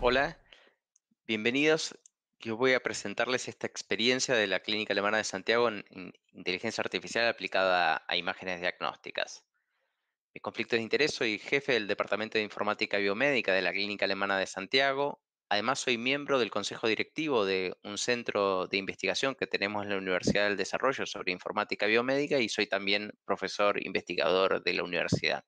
Hola, bienvenidos. Yo voy a presentarles esta experiencia de la Clínica Alemana de Santiago en, inteligencia artificial aplicada a imágenes diagnósticas. Conflicto eh, conflicto de interés, soy jefe del Departamento de Informática Biomédica de la Clínica Alemana de Santiago. Además, soy miembro del Consejo Directivo de un centro de investigación que tenemos en la Universidad del Desarrollo sobre Informática Biomédica y soy también profesor investigador de la universidad.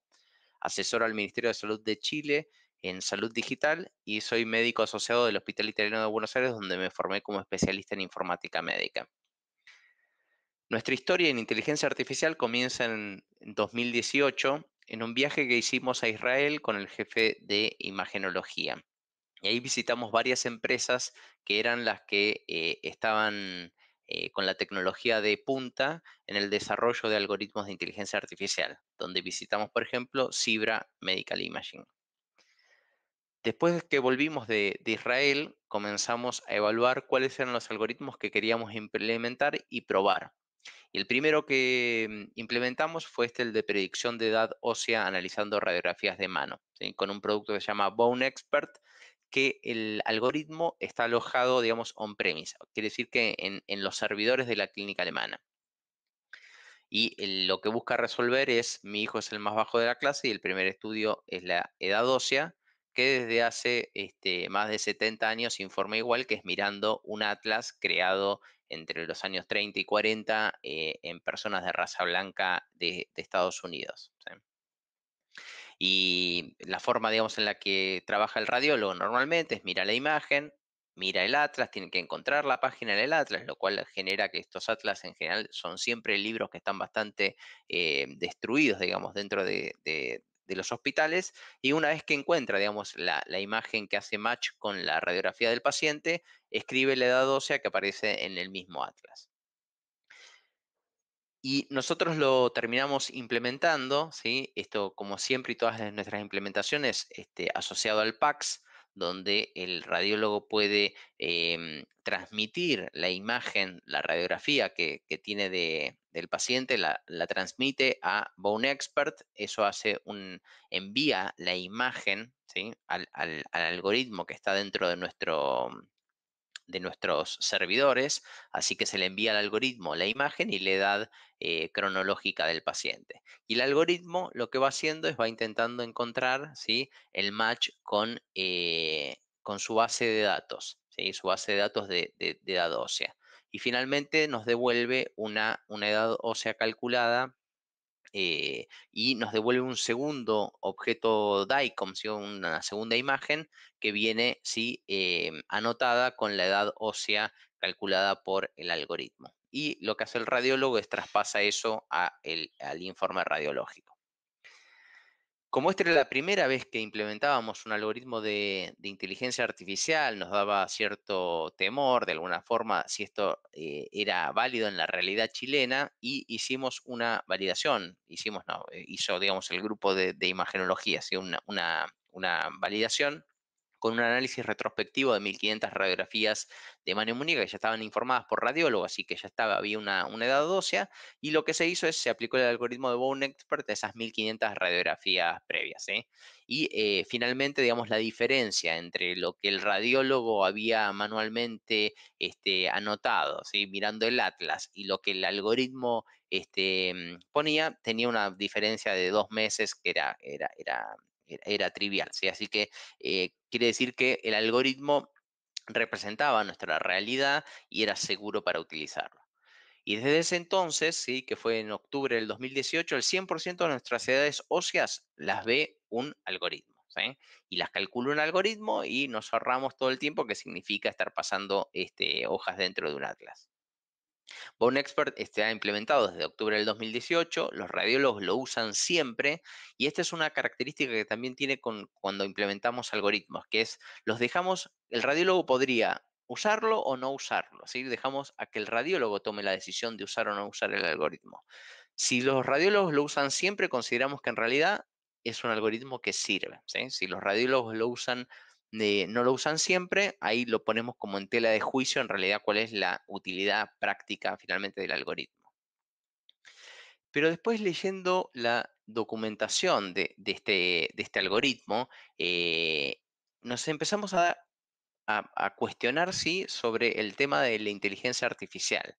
asesor al Ministerio de Salud de Chile en salud digital y soy médico asociado del Hospital Italiano de Buenos Aires, donde me formé como especialista en informática médica. Nuestra historia en inteligencia artificial comienza en 2018 en un viaje que hicimos a Israel con el jefe de imagenología. Y ahí visitamos varias empresas que eran las que eh, estaban eh, con la tecnología de punta en el desarrollo de algoritmos de inteligencia artificial, donde visitamos, por ejemplo, Cibra Medical Imaging. Después que volvimos de, Israel, comenzamos a evaluar cuáles eran los algoritmos que queríamos implementar y probar el primero que mm, implementamos fue este, el de predicción de edad ósea analizando radiografías de mano, con un producto que se llama Bone Expert, que el algoritmo está alojado, digamos, on-premise, quiere decir que en, los servidores de la clínica alemana. Y lo que busca resolver es, mi hijo es el más bajo de la clase y el primer estudio es la edad ósea, que desde hace este, más de 70 años informa igual, que es mirando un atlas creado entre los años 30 y 40 eh, en personas de raza blanca de, Estados Unidos. Y la forma, digamos, en la que trabaja el radiólogo normalmente es mira la imagen, mira el atlas, tiene que encontrar la página del atlas, lo cual genera que estos atlas en general son siempre libros que están bastante eh, destruidos, digamos, dentro de, de los hospitales y una vez que encuentra, digamos, la, imagen que hace match con la radiografía del paciente, escribe la edad ósea que aparece en el mismo atlas. Y nosotros lo terminamos implementando, ¿sí? Esto, como siempre y todas nuestras implementaciones, este, asociado al PACS, donde el radiólogo puede em, transmitir la imagen, la radiografía que, tiene del paciente, la, transmite a Bone Expert, eso hace un, envía la imagen al algoritmo que está dentro de nuestro de nuestros servidores, así que se le envía al algoritmo la imagen y la edad eh, cronológica del paciente. Y el algoritmo lo que va haciendo es va intentando encontrar el match con, eh, con su base de datos, su base de datos de, edad ósea. Y finalmente nos devuelve una, una edad ósea calculada eh, y nos devuelve un segundo objeto DICOM, una segunda imagen que viene ¿sí? Em, anotada con la edad ósea calculada por el algoritmo. Y lo que hace el radiólogo es traspasa eso al informe radiológico. Como esta era la primera vez que implementábamos un algoritmo de, inteligencia artificial, nos daba cierto temor de alguna forma si esto eh, era válido en la realidad chilena y hicimos una validación, hicimos, no, eh, hizo, digamos, el grupo de, imagenología, una, una, una validación con un análisis retrospectivo de 1.500 radiografías de mano inmunica que ya estaban informadas por radiólogo, así que ya estaba, había una, edad ósea, y lo que se hizo es, se aplicó el algoritmo de Bone Expert a esas 1.500 radiografías previas. ¿eh? Y eh, finalmente, digamos, la diferencia entre lo que el radiólogo había manualmente este, anotado, mirando el atlas, y lo que el algoritmo este, ponía, tenía una diferencia de dos meses que era, era, era e-, era trivial. ¿sí? Así que eh, quiere decir que el algoritmo representaba nuestra realidad y era seguro para utilizarlo. Y desde ese entonces, ¿sí? que fue en octubre del 2018, el 100% de nuestras edades óseas las ve un algoritmo. Y las calcula un algoritmo y nos ahorramos todo el tiempo que significa estar pasando este, hojas dentro de un atlas. BoneXpert está implementado desde octubre del 2018, los radiólogos lo usan siempre y esta es una característica que también tiene cuando implementamos algoritmos, que es los dejamos, el radiólogo podría usarlo o no usarlo, dejamos a que el radiólogo tome la decisión de usar o no usar el algoritmo. Si los radiólogos lo usan siempre, consideramos que en realidad es un algoritmo que sirve. Si los radiólogos lo usan no lo usan siempre, ahí lo ponemos como en tela de juicio en realidad cuál es la utilidad práctica finalmente del algoritmo. Pero después leyendo la documentación de, este, este, algoritmo, eh, nos empezamos a, cuestionar sí, sobre el tema de la inteligencia artificial.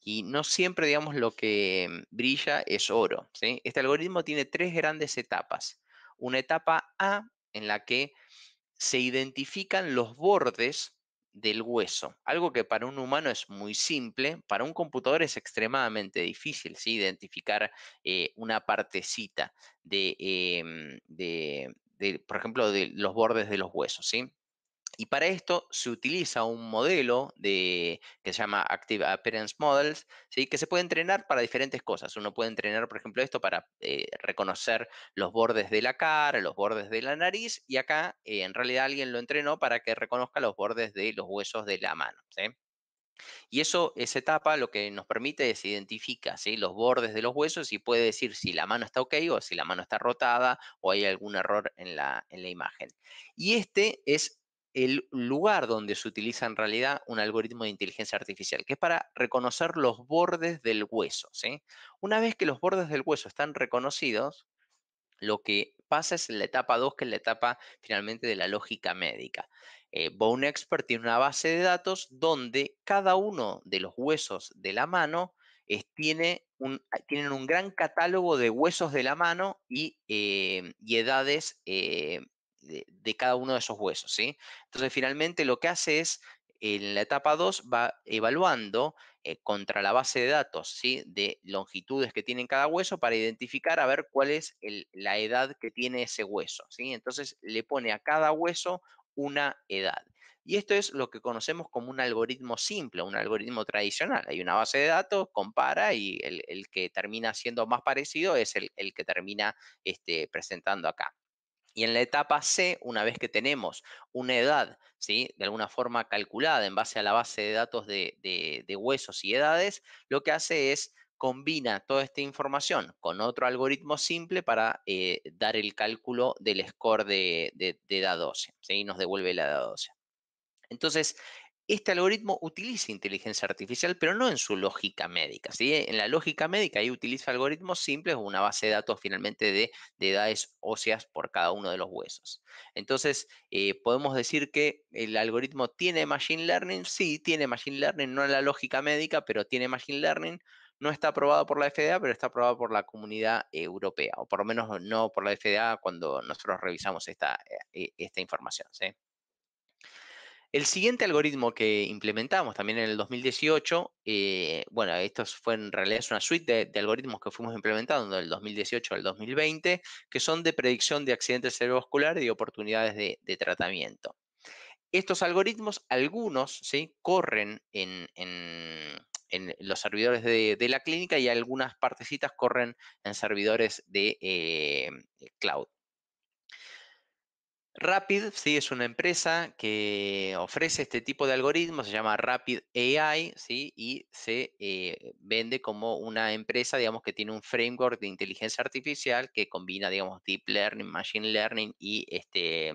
Y no siempre, digamos, lo que mm, brilla es oro. Este algoritmo tiene tres grandes etapas. Una etapa A en la que se identifican los bordes del hueso, algo que para un humano es muy simple, para un computador es extremadamente difícil identificar eh, una partecita em, de, de, por ejemplo, de los bordes de los huesos. ¿sí? Y para esto se utiliza un modelo de, que se llama Active Appearance Models, ¿sí? que se puede entrenar para diferentes cosas. Uno puede entrenar, por ejemplo, esto para eh, reconocer los bordes de la cara, los bordes de la nariz, y acá eh, en realidad alguien lo entrenó para que reconozca los bordes de los huesos de la mano. Y eso, esa etapa, lo que nos permite es identificar los bordes de los huesos y puede decir si la mano está ok o si la mano está rotada o hay algún error en la, en la imagen. Y este es el lugar donde se utiliza en realidad un algoritmo de inteligencia artificial, que es para reconocer los bordes del hueso. Una vez que los bordes del hueso están reconocidos, lo que pasa es en la etapa 2, que es la etapa finalmente de la lógica médica. Eh, Bone Expert tiene una base de datos donde cada uno de los huesos de la mano tiene un, ah, tienen un gran catálogo de huesos de la mano y, eh, edades eh, de, cada uno de esos huesos. ¿sí? Entonces, finalmente lo que hace es, en la etapa 2, va evaluando eh, contra la base de datos ¿sí? de longitudes que tiene cada hueso para identificar a ver cuál es la edad que tiene ese hueso. ¿sí? Entonces, le pone a cada hueso una edad. Y esto es lo que conocemos como un algoritmo simple, un algoritmo tradicional. Hay una base de datos, compara y el, que termina siendo más parecido es el, el que termina este, presentando acá. Y en la etapa C, una vez que tenemos una edad, ¿sí? de alguna forma calculada en base a la base de datos de, huesos y edades, lo que hace es combina toda esta información con otro algoritmo simple para eh, dar el cálculo del score de, edad 12. Y Nos devuelve la edad 12. Entonces, este algoritmo utiliza inteligencia artificial, pero no en su lógica médica. ¿sí? En la lógica médica, ahí utiliza algoritmos simples o una base de datos finalmente de, edades óseas por cada uno de los huesos. Entonces, eh, podemos decir que el algoritmo tiene Machine Learning, sí, tiene Machine Learning, no en la lógica médica, pero tiene Machine Learning. No está aprobado por la FDA, pero está aprobado por la comunidad europea, o por lo menos no por la FDA cuando nosotros revisamos esta, eh, e, esta información. El siguiente algoritmo que implementamos también en el 2018, eh, bueno, esto fue en realidad una suite de, algoritmos que fuimos implementando del 2018 al 2020, que son de predicción de accidentes cerebrovasculares y oportunidades de, tratamiento. Estos algoritmos, algunos, ¿sí? corren en, los servidores de, la clínica y algunas partecitas corren en servidores de eh, cloud. Rapid, sí, es una empresa que ofrece este tipo de algoritmos, se llama Rapid AI, Y se eh, vende como una empresa, digamos, que tiene un framework de inteligencia artificial que combina, digamos, deep learning, machine learning y este,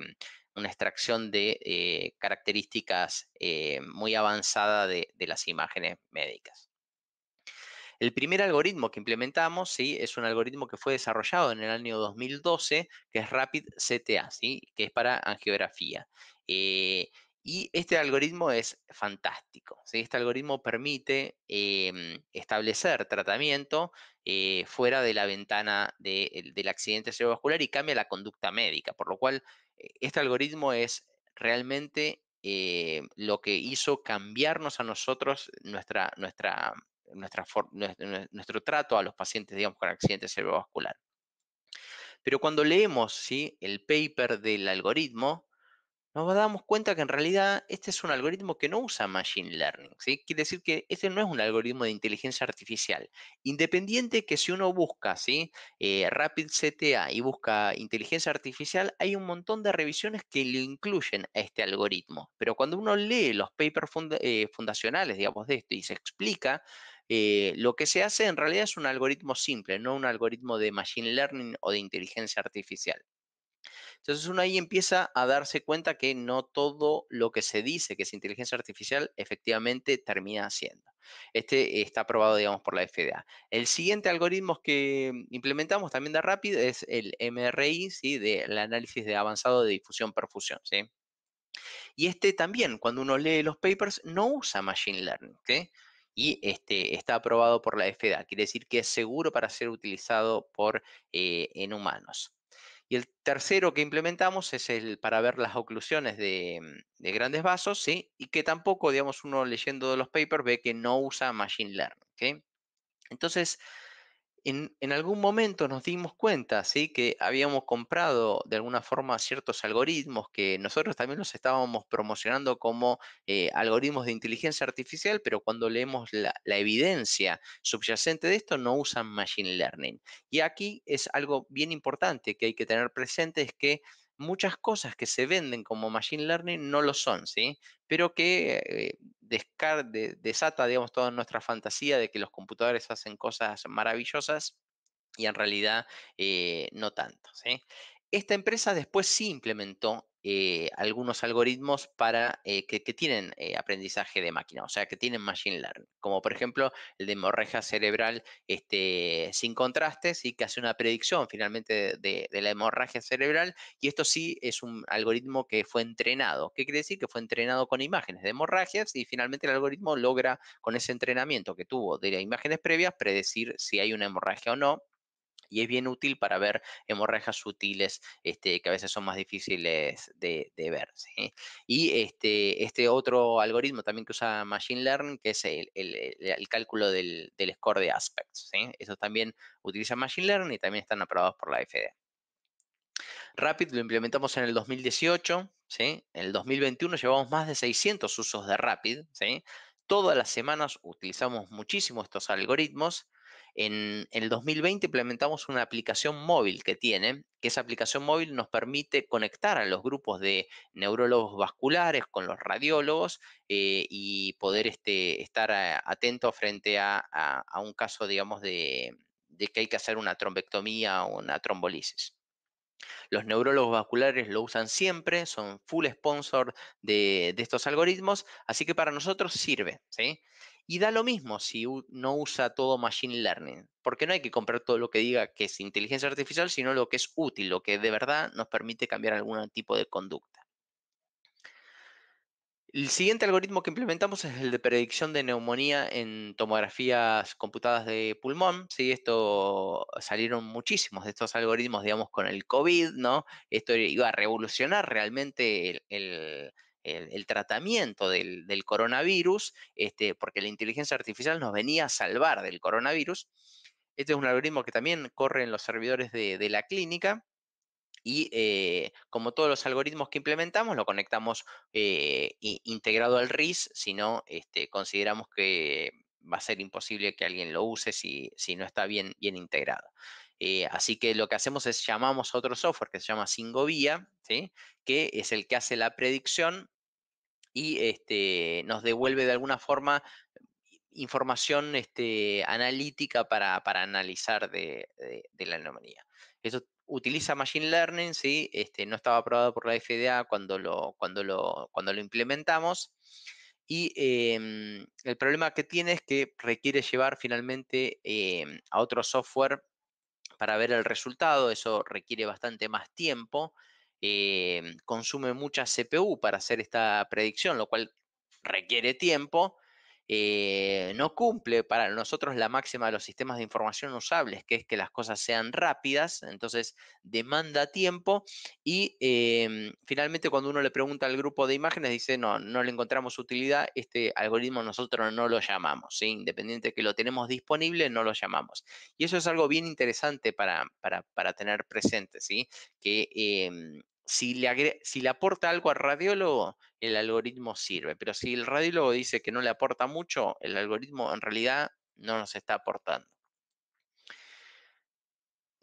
una extracción de eh, características eh, muy avanzada de las imágenes médicas. El primer algoritmo que implementamos, ¿sí? Es un algoritmo que fue desarrollado en el año 2012, que es Rapid CTA, Que es para angiografía. Eh, y este algoritmo es fantástico. Este algoritmo permite em, establecer tratamiento eh, fuera de la ventana del accidente cerebrovascular y cambia la conducta médica, por lo cual eh, este algoritmo es realmente lo que hizo cambiarnos a nosotros nuestra, nuestra, nuestro trato a los pacientes, digamos, con accidente cerebrovascular. Pero cuando leemos el paper del algoritmo, nos damos cuenta que en realidad este es un algoritmo que no usa Machine Learning. ¿sí? Quiere decir que este no es un algoritmo de inteligencia artificial. Independiente que si uno busca ¿sí? Eh, Rapid CTA y busca inteligencia artificial, hay un montón de revisiones que lo incluyen a este algoritmo. Pero cuando uno lee los papers eh, fundacionales, digamos, de esto y se explica, eh, lo que se hace en realidad es un algoritmo simple, no un algoritmo de Machine Learning o de inteligencia artificial. Entonces uno ahí empieza a darse cuenta que no todo lo que se dice que es inteligencia artificial efectivamente termina siendo. Este está aprobado, digamos, por la FDA. El siguiente algoritmo que implementamos también de Rapid es el MRI, ¿sí? del análisis de avanzado de difusión-perfusión. ¿sí? Y este también, cuando uno lee los papers, no usa Machine Learning. y este, está aprobado por la FDA. Quiere decir que es seguro para ser utilizado por, eh, en humanos. Y el tercero que implementamos es el para ver las oclusiones mm, de, grandes vasos, ¿sí? Y que tampoco, digamos, uno leyendo los papers ve que no usa Machine Learning, Entonces, en, algún momento nos dimos cuenta, Que habíamos comprado de alguna forma ciertos algoritmos que nosotros también los estábamos promocionando como eh, algoritmos de inteligencia artificial, pero cuando leemos la, la, evidencia subyacente de esto no usan Machine Learning. Y aquí es algo bien importante que hay que tener presente, es que muchas cosas que se venden como Machine Learning no lo son, ¿sí? Pero que eh, desata, digamos, toda nuestra fantasía de que los computadores hacen cosas maravillosas y en realidad eh, no tanto, esta empresa después sí implementó eh, algunos algoritmos para, eh, que, tienen eh, aprendizaje de máquina, o sea, que tienen machine learning, como por ejemplo el de hemorragia cerebral este, sin contrastes y que hace una predicción finalmente de, la hemorragia cerebral. Y esto sí es un algoritmo que fue entrenado. ¿Qué quiere decir? Que fue entrenado con imágenes de hemorragias y finalmente el algoritmo logra, con ese entrenamiento que tuvo de las imágenes previas, predecir si hay una hemorragia o no y es bien útil para ver hemorragias sutiles este, que a veces son más difíciles de, ver. Y este, este, otro algoritmo también que usa Machine Learning, que es el, cálculo del, score de aspects. Eso también utiliza Machine Learning y también están aprobados por la FDA. Rapid lo implementamos en el 2018, En el 2021 llevamos más de 600 usos de Rapid, Todas las semanas utilizamos muchísimo estos algoritmos en el 2020 implementamos una aplicación móvil que tiene, que esa aplicación móvil nos permite conectar a los grupos de neurólogos vasculares con los radiólogos eh, y poder este, estar eh, atento frente a, un caso, digamos, de, que hay que hacer una trombectomía o una trombolisis. Los neurólogos vasculares lo usan siempre, son full sponsor de, de estos algoritmos, así que para nosotros sirve. ¿sí? Y da lo mismo si no usa todo Machine Learning, porque no hay que comprar todo lo que diga que es inteligencia artificial, sino lo que es útil, lo que de verdad nos permite cambiar algún tipo de conducta. El siguiente algoritmo que implementamos es el de predicción de neumonía en tomografías computadas de pulmón. Sí, esto salieron muchísimos de estos algoritmos, digamos, con el COVID, ¿no? Esto iba a revolucionar realmente el el, tratamiento del, coronavirus, este, porque la inteligencia artificial nos venía a salvar del coronavirus. Este es un algoritmo que también corre en los servidores de, la clínica. Y eh, como todos los algoritmos que implementamos, lo conectamos eh, integrado al RIS, si no, este, consideramos que va a ser imposible que alguien lo use si, no está bien, bien integrado. Eh, así que lo que hacemos es llamamos a otro software que se llama Singovia, que es el que hace la predicción y este, nos devuelve de alguna forma información este, analítica para, analizar de, la anomalía. Eso utiliza Machine Learning, este, no estaba aprobado por la FDA cuando lo, cuando lo, cuando lo implementamos. Y em, el problema que tiene es que requiere llevar finalmente em, a otro software para ver el resultado, eso requiere bastante más tiempo, eh, consume mucha CPU para hacer esta predicción, lo cual requiere tiempo eh, no cumple para nosotros la máxima de los sistemas de información usables, que es que las cosas sean rápidas, entonces demanda tiempo y em, finalmente cuando uno le pregunta al grupo de imágenes dice, no, no le encontramos utilidad, este algoritmo nosotros no lo llamamos, ¿sí? independiente de que lo tenemos disponible, no lo llamamos. Y eso es algo bien interesante para, tener presente, ¿sí? que em, si le, aporta algo al radiólogo, el algoritmo sirve. Pero si el radiólogo dice que no le aporta mucho, el algoritmo en realidad no nos está aportando.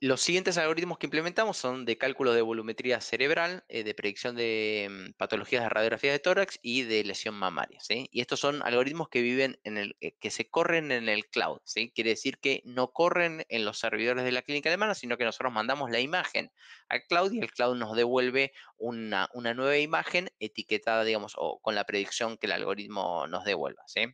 Los siguientes algoritmos que implementamos son de cálculo de volumetría cerebral, eh, de predicción de mm, patologías de radiografía de tórax y de lesión mamaria. ¿sí? Y estos son algoritmos que viven en el, eh, que se corren en el cloud. ¿sí? Quiere decir que no corren en los servidores de la clínica de mano, sino que nosotros mandamos la imagen al cloud y el cloud nos devuelve una, una nueva imagen etiquetada, digamos, o con la predicción que el algoritmo nos devuelva. ¿sí?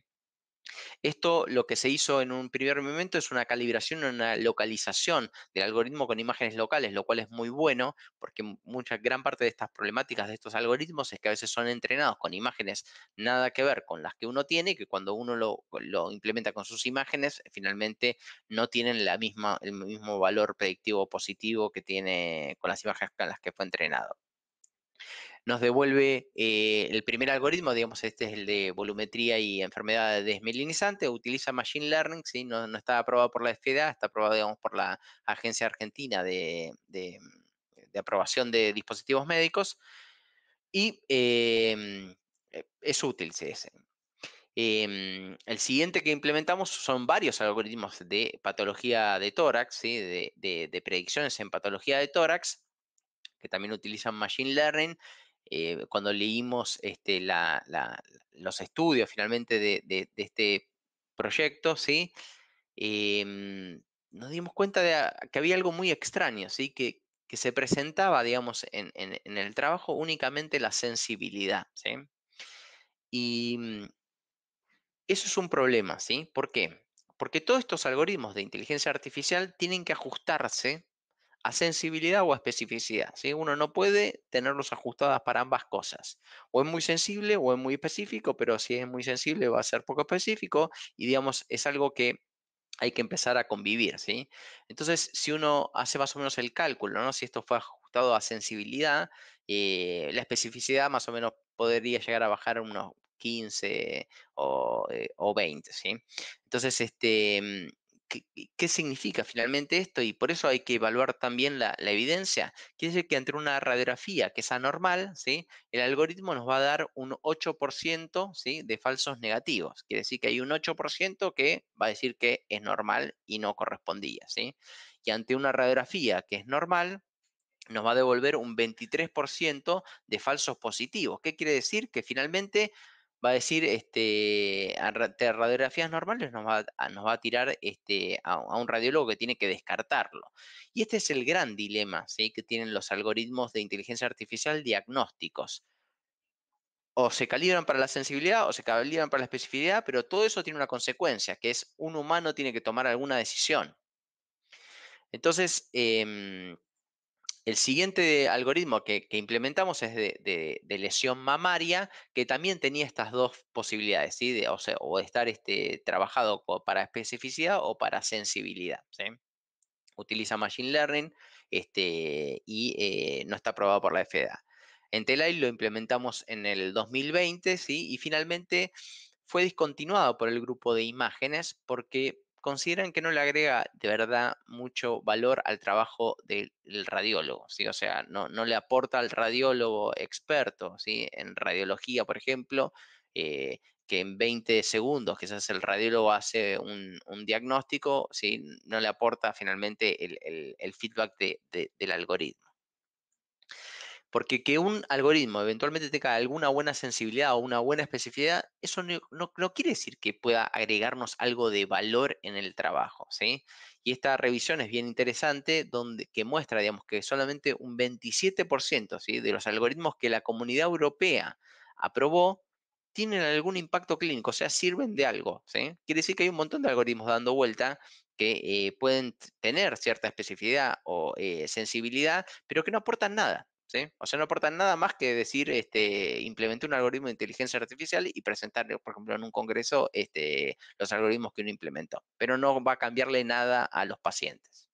Esto lo que se hizo en un primer momento es una calibración, una localización del algoritmo con imágenes locales, lo cual es muy bueno porque mucha gran parte de estas problemáticas de estos algoritmos es que a veces son entrenados con imágenes nada que ver con las que uno tiene, que cuando uno lo, implementa con sus imágenes, finalmente no tienen la misma, el mismo valor predictivo positivo que tiene con las imágenes con las que fue entrenado nos devuelve eh, el primer algoritmo, digamos, este es el de volumetría y enfermedad desmelinizante, utiliza Machine Learning, ¿sí? no, está aprobado por la FDA, está aprobado, digamos, por la Agencia Argentina de, mm, Aprobación de Dispositivos Médicos, y em, eh, es útil CS. Em, el siguiente que implementamos son varios algoritmos de patología de tórax, ¿sí? de, predicciones en patología de tórax, que también utilizan Machine Learning. Eh, cuando leímos este, los estudios finalmente de, este proyecto, ¿sí? Em, nos dimos cuenta de que había algo muy extraño, ¿sí? Que, se presentaba, digamos, en, el trabajo únicamente la sensibilidad, Y mm, eso es un problema, ¿sí? ¿Por qué? Porque todos estos algoritmos de inteligencia artificial tienen que ajustarse a sensibilidad o a especificidad. ¿sí? Uno no puede tenerlos ajustadas para ambas cosas. O es muy sensible o es muy específico, pero si es muy sensible va a ser poco específico y digamos es algo que hay que empezar a convivir. ¿sí? Entonces, si uno hace más o menos el cálculo, ¿no? si esto fue ajustado a sensibilidad, eh, la especificidad más o menos podría llegar a bajar unos 15 o, 20. Eh, ¿sí? Entonces, este, mm, ¿Qué, significa finalmente esto? Y por eso hay que evaluar también la, evidencia. Quiere decir que ante una radiografía que es anormal, ¿sí? el algoritmo nos va a dar un 8% ¿sí? de falsos negativos. Quiere decir que hay un 8% que va a decir que es normal y no correspondía. ¿sí? Y ante una radiografía que es normal, nos va a devolver un 23% de falsos positivos. ¿Qué quiere decir? Que finalmente va a decir este, radiografías normales nos va, a, nos va a tirar este, a, un radiólogo que tiene que descartarlo. Y este es el gran dilema ¿sí? que tienen los algoritmos de inteligencia artificial diagnósticos. O se calibran para la sensibilidad o se calibran para la especificidad, pero todo eso tiene una consecuencia, que es un humano tiene que tomar alguna decisión. Entonces, em, el siguiente algoritmo que, implementamos es de, lesión mamaria, que también tenía estas dos posibilidades, ¿sí? o, estar este, trabajado para especificidad o para sensibilidad. Utiliza Machine Learning este, y eh, no está aprobado por la FDA. En Telai lo implementamos en el 2020 ¿sí? y finalmente fue discontinuado por el grupo de imágenes porque consideran que no le agrega de verdad mucho valor al trabajo del radiólogo, ¿sí? o sea, no, no le aporta al radiólogo experto ¿sí? en radiología, por ejemplo, eh, que en 20 segundos quizás el radiólogo hace un, diagnóstico, no le aporta finalmente el, feedback del algoritmo. Porque que un algoritmo eventualmente tenga alguna buena sensibilidad o una buena especificidad, eso no, quiere decir que pueda agregarnos algo de valor en el trabajo, ¿sí? Y esta revisión es bien interesante, donde, que muestra, digamos, que solamente un 27% de los algoritmos que la comunidad europea aprobó tienen algún impacto clínico, o sea, sirven de algo, Quiere decir que hay un montón de algoritmos dando vuelta que eh, pueden tener cierta especificidad o eh, sensibilidad, pero que no aportan nada. O sea, no aportan nada más que decir, este, implementé un algoritmo de inteligencia artificial y presentarle, por ejemplo, en un congreso este, los algoritmos que uno implementó, pero no va a cambiarle nada a los pacientes.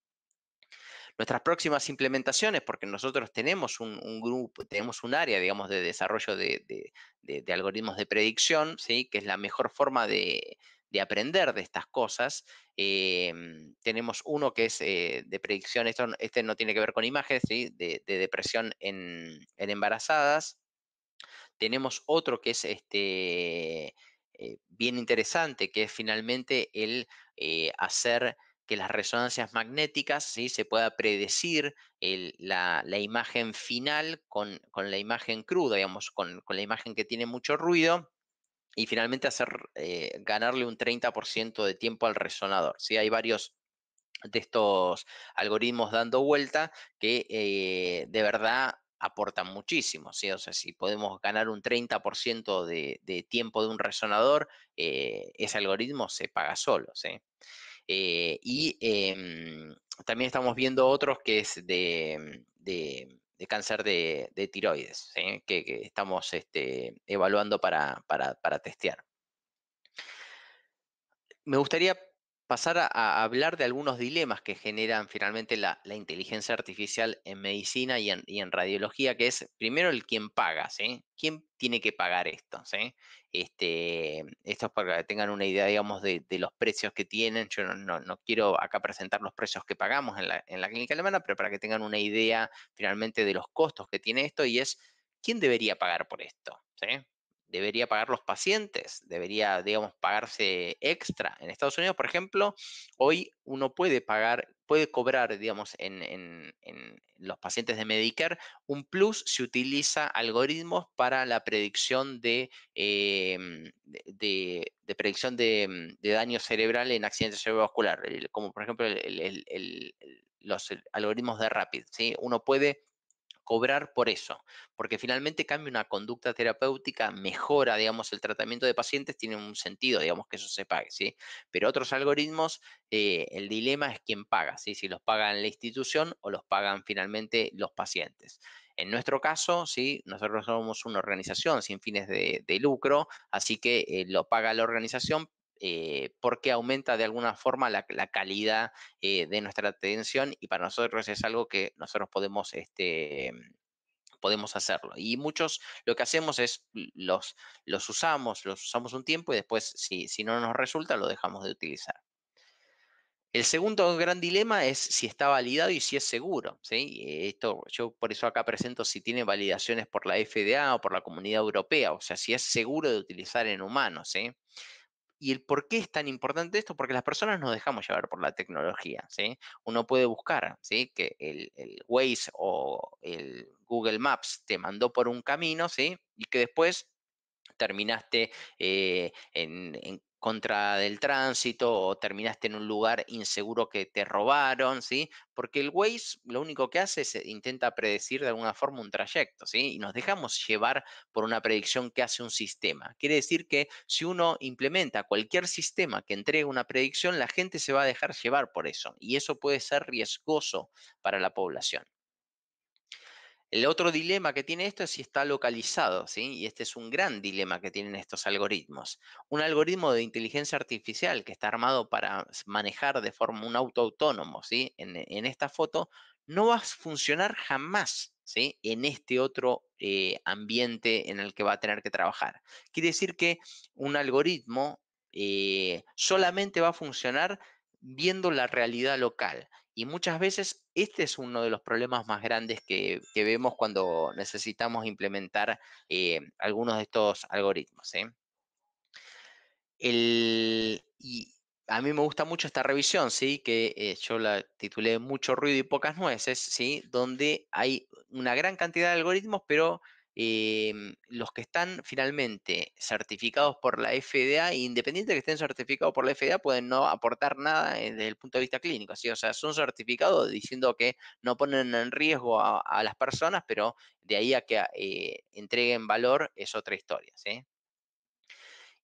Nuestras próximas implementaciones, porque nosotros tenemos un, grupo, tenemos un área, digamos, de desarrollo de, de algoritmos de predicción, ¿sí? que es la mejor forma de, de aprender de estas cosas. Em, tenemos uno que es eh, de predicción, Esto, este no tiene que ver con imágenes, de, depresión en, embarazadas. Tenemos otro que es este, eh, bien interesante, que es finalmente el eh, hacer que las resonancias magnéticas ¿sí? se pueda predecir la, imagen final con, la imagen cruda, digamos, con la imagen que tiene mucho ruido y finalmente hacer eh, ganarle un 30% de tiempo al resonador. Hay varios de estos algoritmos dando vuelta que eh, de verdad aportan muchísimo. O sea, si podemos ganar un 30% de, de, tiempo de un resonador, eh, ese algoritmo se paga solo. y em, también estamos viendo otros que es de de cáncer de, tiroides, que, estamos este, evaluando para, testear. Me gustaría pasar a, hablar de algunos dilemas que generan finalmente la, inteligencia artificial en medicina y en, radiología, que es primero el quién paga, ¿Quién tiene que pagar esto? Este, esto es para que tengan una idea, digamos, de, los precios que tienen. Yo no, quiero acá presentar los precios que pagamos en la, en la clínica alemana, pero para que tengan una idea finalmente de los costos que tiene esto y es, ¿quién debería pagar por esto? ¿Sí? debería pagar los pacientes, debería, digamos, pagarse extra. En Estados Unidos, por ejemplo, hoy uno puede pagar, puede cobrar, digamos, en, los pacientes de Medicare un plus si utiliza algoritmos para la predicción de, em, predicción mm, de, daño cerebral en accidentes cerebrovascular, como por ejemplo los algoritmos de Rapid. ¿sí? Uno puede cobrar por eso, porque finalmente cambia una conducta terapéutica, mejora, digamos, el tratamiento de pacientes, tiene un sentido, digamos, que eso se pague, ¿sí? Pero otros algoritmos, eh, el dilema es quién paga, ¿sí? Si los paga la institución o los pagan finalmente los pacientes. En nuestro caso, ¿sí? nosotros somos una organización sin fines de, lucro, así que eh, lo paga la organización, eh, porque aumenta de alguna forma la, calidad eh, de nuestra atención y para nosotros es algo que nosotros podemos, este, podemos hacerlo. Y muchos lo que hacemos es los, los usamos, los usamos un tiempo y después si, no nos resulta lo dejamos de utilizar. El segundo gran dilema es si está validado y si es seguro. Eh, esto, yo por eso acá presento si tiene validaciones por la FDA o por la comunidad europea, o sea, si es seguro de utilizar en humanos. Y el por qué es tan importante esto, porque las personas nos dejamos llevar por la tecnología, ¿sí? Uno puede buscar, ¿sí? Que el, el Waze o el Google Maps te mandó por un camino, ¿sí? Y que después terminaste eh, en, contra del tránsito o terminaste en un lugar inseguro que te robaron, ¿sí? Porque el Waze lo único que hace es eh, intenta predecir de alguna forma un trayecto, ¿sí? Y nos dejamos llevar por una predicción que hace un sistema. Quiere decir que si uno implementa cualquier sistema que entregue una predicción, la gente se va a dejar llevar por eso y eso puede ser riesgoso para la población. El otro dilema que tiene esto es si está localizado, ¿sí? Y este es un gran dilema que tienen estos algoritmos. Un algoritmo de inteligencia artificial que está armado para manejar de forma un auto autónomo, ¿sí? En, esta foto, no va a funcionar jamás, ¿sí? En este otro eh, ambiente en el que va a tener que trabajar. Quiere decir que un algoritmo eh, solamente va a funcionar viendo la realidad local. Y muchas veces este es uno de los problemas más grandes que, vemos cuando necesitamos implementar eh, algunos de estos algoritmos. ¿eh? y a mí me gusta mucho esta revisión, ¿sí? que eh, yo la titulé Mucho ruido y pocas nueces, ¿sí? donde hay una gran cantidad de algoritmos, pero eh, los que están finalmente certificados por la FDA, independiente de que estén certificados por la FDA, pueden no aportar nada eh, desde el punto de vista clínico. O sea, son certificados diciendo que no ponen en riesgo a, las personas, pero de ahí a que eh, entreguen valor es otra historia. ¿sí?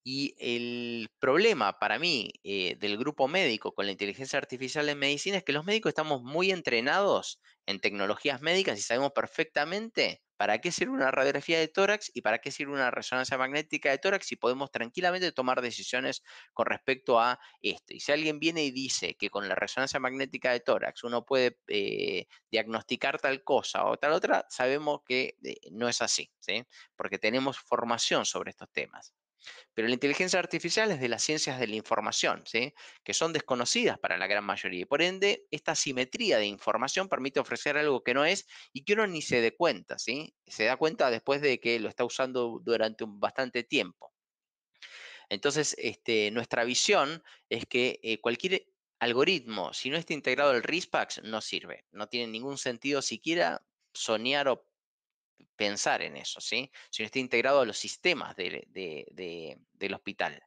Y el problema para mí eh, del grupo médico con la inteligencia artificial en medicina es que los médicos estamos muy entrenados en tecnologías médicas y sabemos perfectamente para qué sirve una radiografía de tórax y para qué sirve una resonancia magnética de tórax y podemos tranquilamente tomar decisiones con respecto a esto. Y si alguien viene y dice que con la resonancia magnética de tórax uno puede eh, diagnosticar tal cosa o tal otra, sabemos que eh, no es así, porque tenemos formación sobre estos temas. Pero la inteligencia artificial es de las ciencias de la información, ¿sí? que son desconocidas para la gran mayoría. Y por ende, esta simetría de información permite ofrecer algo que no es y que uno ni se dé cuenta. ¿sí? Se da cuenta después de que lo está usando durante un bastante tiempo. Entonces, este, nuestra visión es que eh, cualquier algoritmo, si no está integrado el RISPAX, no sirve. No tiene ningún sentido siquiera soñar o pensar en eso, ¿sí? Si está integrado a los sistemas del hospital.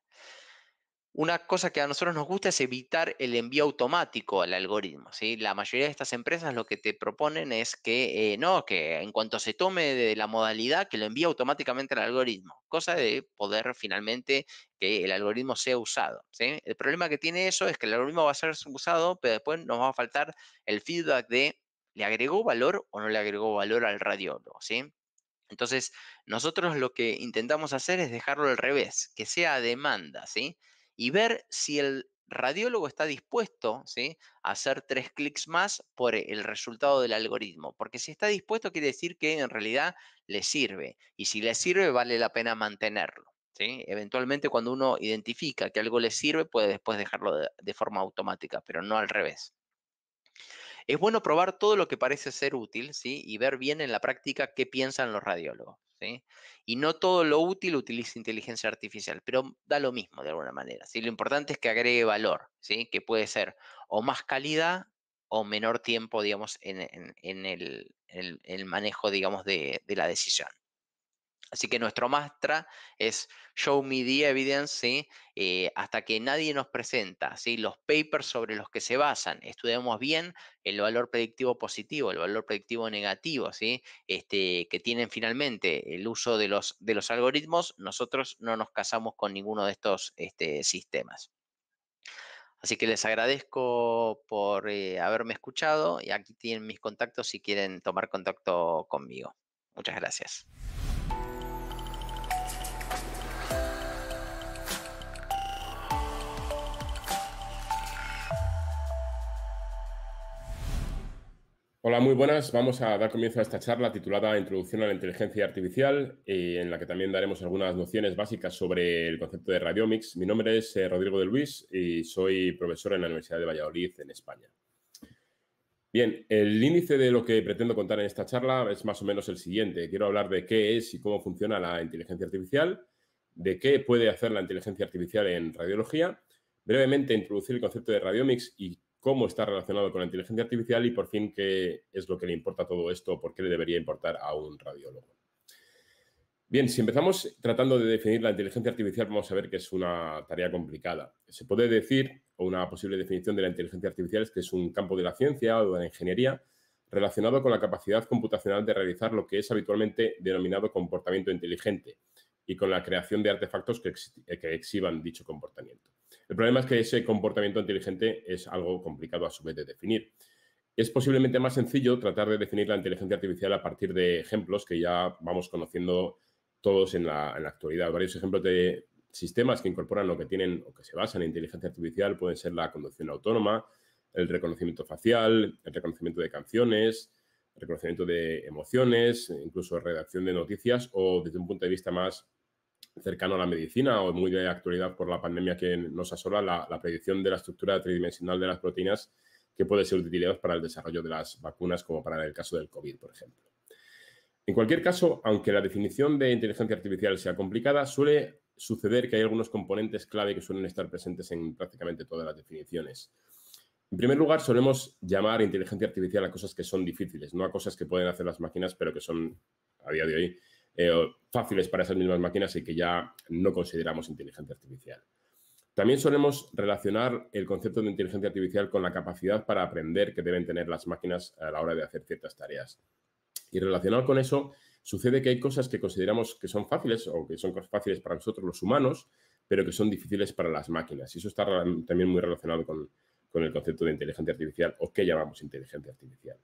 Una cosa que a nosotros nos gusta es evitar el envío automático al algoritmo. ¿sí? La mayoría de estas empresas lo que te proponen es que eh, no, que en cuanto se tome de la modalidad, que lo envíe automáticamente al algoritmo, cosa de poder finalmente que el algoritmo sea usado. El problema que tiene eso es que el algoritmo va a ser usado, pero después nos va a faltar el feedback de ¿Le agregó valor o no le agregó valor al radiólogo? Entonces, nosotros lo que intentamos hacer es dejarlo al revés, que sea a demanda, ¿sí? Y ver si el radiólogo está dispuesto, ¿sí? A hacer tres clics más por el resultado del algoritmo. Porque si está dispuesto quiere decir que en realidad le sirve. Y si le sirve, vale la pena mantenerlo. ¿Sí? Eventualmente cuando uno identifica que algo le sirve, puede después dejarlo de forma automática, pero no al revés. Es bueno probar todo lo que parece ser útil, ¿sí? Y ver bien en la práctica qué piensan los radiólogos, ¿sí? Y no todo lo útil utiliza inteligencia artificial, pero da lo mismo de alguna manera, Lo importante es que agregue valor, ¿sí? Que puede ser o más calidad o menor tiempo, digamos, en, el, manejo, digamos, de la decisión. Así que nuestro mantra es show me the evidence, eh, hasta que nadie nos presenta ¿sí? los papers sobre los que se basan. Estudiamos bien el valor predictivo positivo, el valor predictivo negativo, este, que tienen finalmente el uso de los, de los algoritmos. Nosotros no nos casamos con ninguno de estos este, sistemas. Así que les agradezco por eh, haberme escuchado y aquí tienen mis contactos si quieren tomar contacto conmigo. Muchas gracias. Hola, muy buenas. Vamos a dar comienzo a esta charla titulada Introducción a la Inteligencia Artificial, eh, en la que también daremos algunas nociones básicas sobre el concepto de radiomics. Mi nombre es eh, Rodrigo de Luis y soy profesor en la Universidad de Valladolid, en España. Bien, el índice de lo que pretendo contar en esta charla es más o menos el siguiente. Quiero hablar de qué es y cómo funciona la inteligencia artificial, de qué puede hacer la inteligencia artificial en radiología, brevemente introducir el concepto de radiomics y cómo está relacionado con la inteligencia artificial y por fin qué es lo que le importa todo esto, por qué le debería importar a un radiólogo. Bien, si empezamos tratando de definir la inteligencia artificial, vamos a ver que es una tarea complicada. Se puede decir, o una posible definición de la inteligencia artificial es que es un campo de la ciencia o de la ingeniería relacionado con la capacidad computacional de realizar lo que es habitualmente denominado comportamiento inteligente y con la creación de artefactos que exhiban dicho comportamiento. El problema es que ese comportamiento inteligente es algo complicado a su vez de definir. Es posiblemente más sencillo tratar de definir la inteligencia artificial a partir de ejemplos que ya vamos conociendo todos en la, actualidad. Varios ejemplos de sistemas que incorporan o que tienen o que se basan en inteligencia artificial pueden ser la conducción autónoma, el reconocimiento facial, el reconocimiento de canciones, el reconocimiento de emociones, incluso redacción de noticias o desde un punto de vista más cercano a la medicina o muy de actualidad por la pandemia que nos asola, la, predicción de la estructura tridimensional de las proteínas que puede ser utilidad para el desarrollo de las vacunas, como para el caso del COVID, por ejemplo. En cualquier caso, aunque la definición de inteligencia artificial sea complicada, suele suceder que hay algunos componentes clave que suelen estar presentes en prácticamente todas las definiciones. En primer lugar, solemos llamar inteligencia artificial a cosas que son difíciles, no a cosas que pueden hacer las máquinas, pero que son, a día de hoy, eh, fáciles para esas mismas máquinas y que ya no consideramos inteligencia artificial. También solemos relacionar el concepto de inteligencia artificial con la capacidad para aprender que deben tener las máquinas a la hora de hacer ciertas tareas. Y relacionado con eso, sucede que hay cosas que consideramos que son fáciles o que son fáciles para nosotros los humanos, pero que son difíciles para las máquinas. Y eso está también muy relacionado con, con el concepto de inteligencia artificial o qué llamamos inteligencia artificial.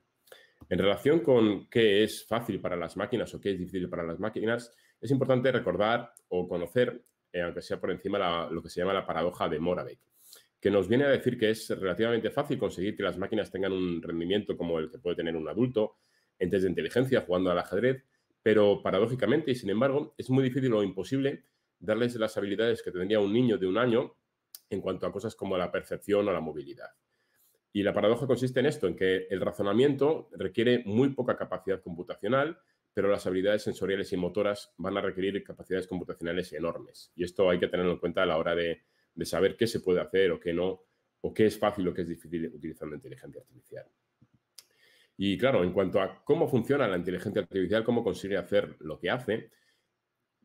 En relación con qué es fácil para las máquinas o qué es difícil para las máquinas, es importante recordar o conocer, eh, aunque sea por encima, lo que se llama la paradoja de Moravec, que nos viene a decir que es relativamente fácil conseguir que las máquinas tengan un rendimiento como el que puede tener un adulto en test de inteligencia jugando al ajedrez, pero paradójicamente y sin embargo es muy difícil o imposible darles las habilidades que tendría un niño de un año en cuanto a cosas como la percepción o la movilidad. Y la paradoja consiste en esto, en que el razonamiento requiere muy poca capacidad computacional, pero las habilidades sensoriales y motoras van a requerir capacidades computacionales enormes. Y esto hay que tenerlo en cuenta a la hora de, saber qué se puede hacer o qué no, o qué es fácil o qué es difícil utilizando inteligencia artificial. Y claro, en cuanto a cómo funciona la inteligencia artificial, cómo consigue hacer lo que hace,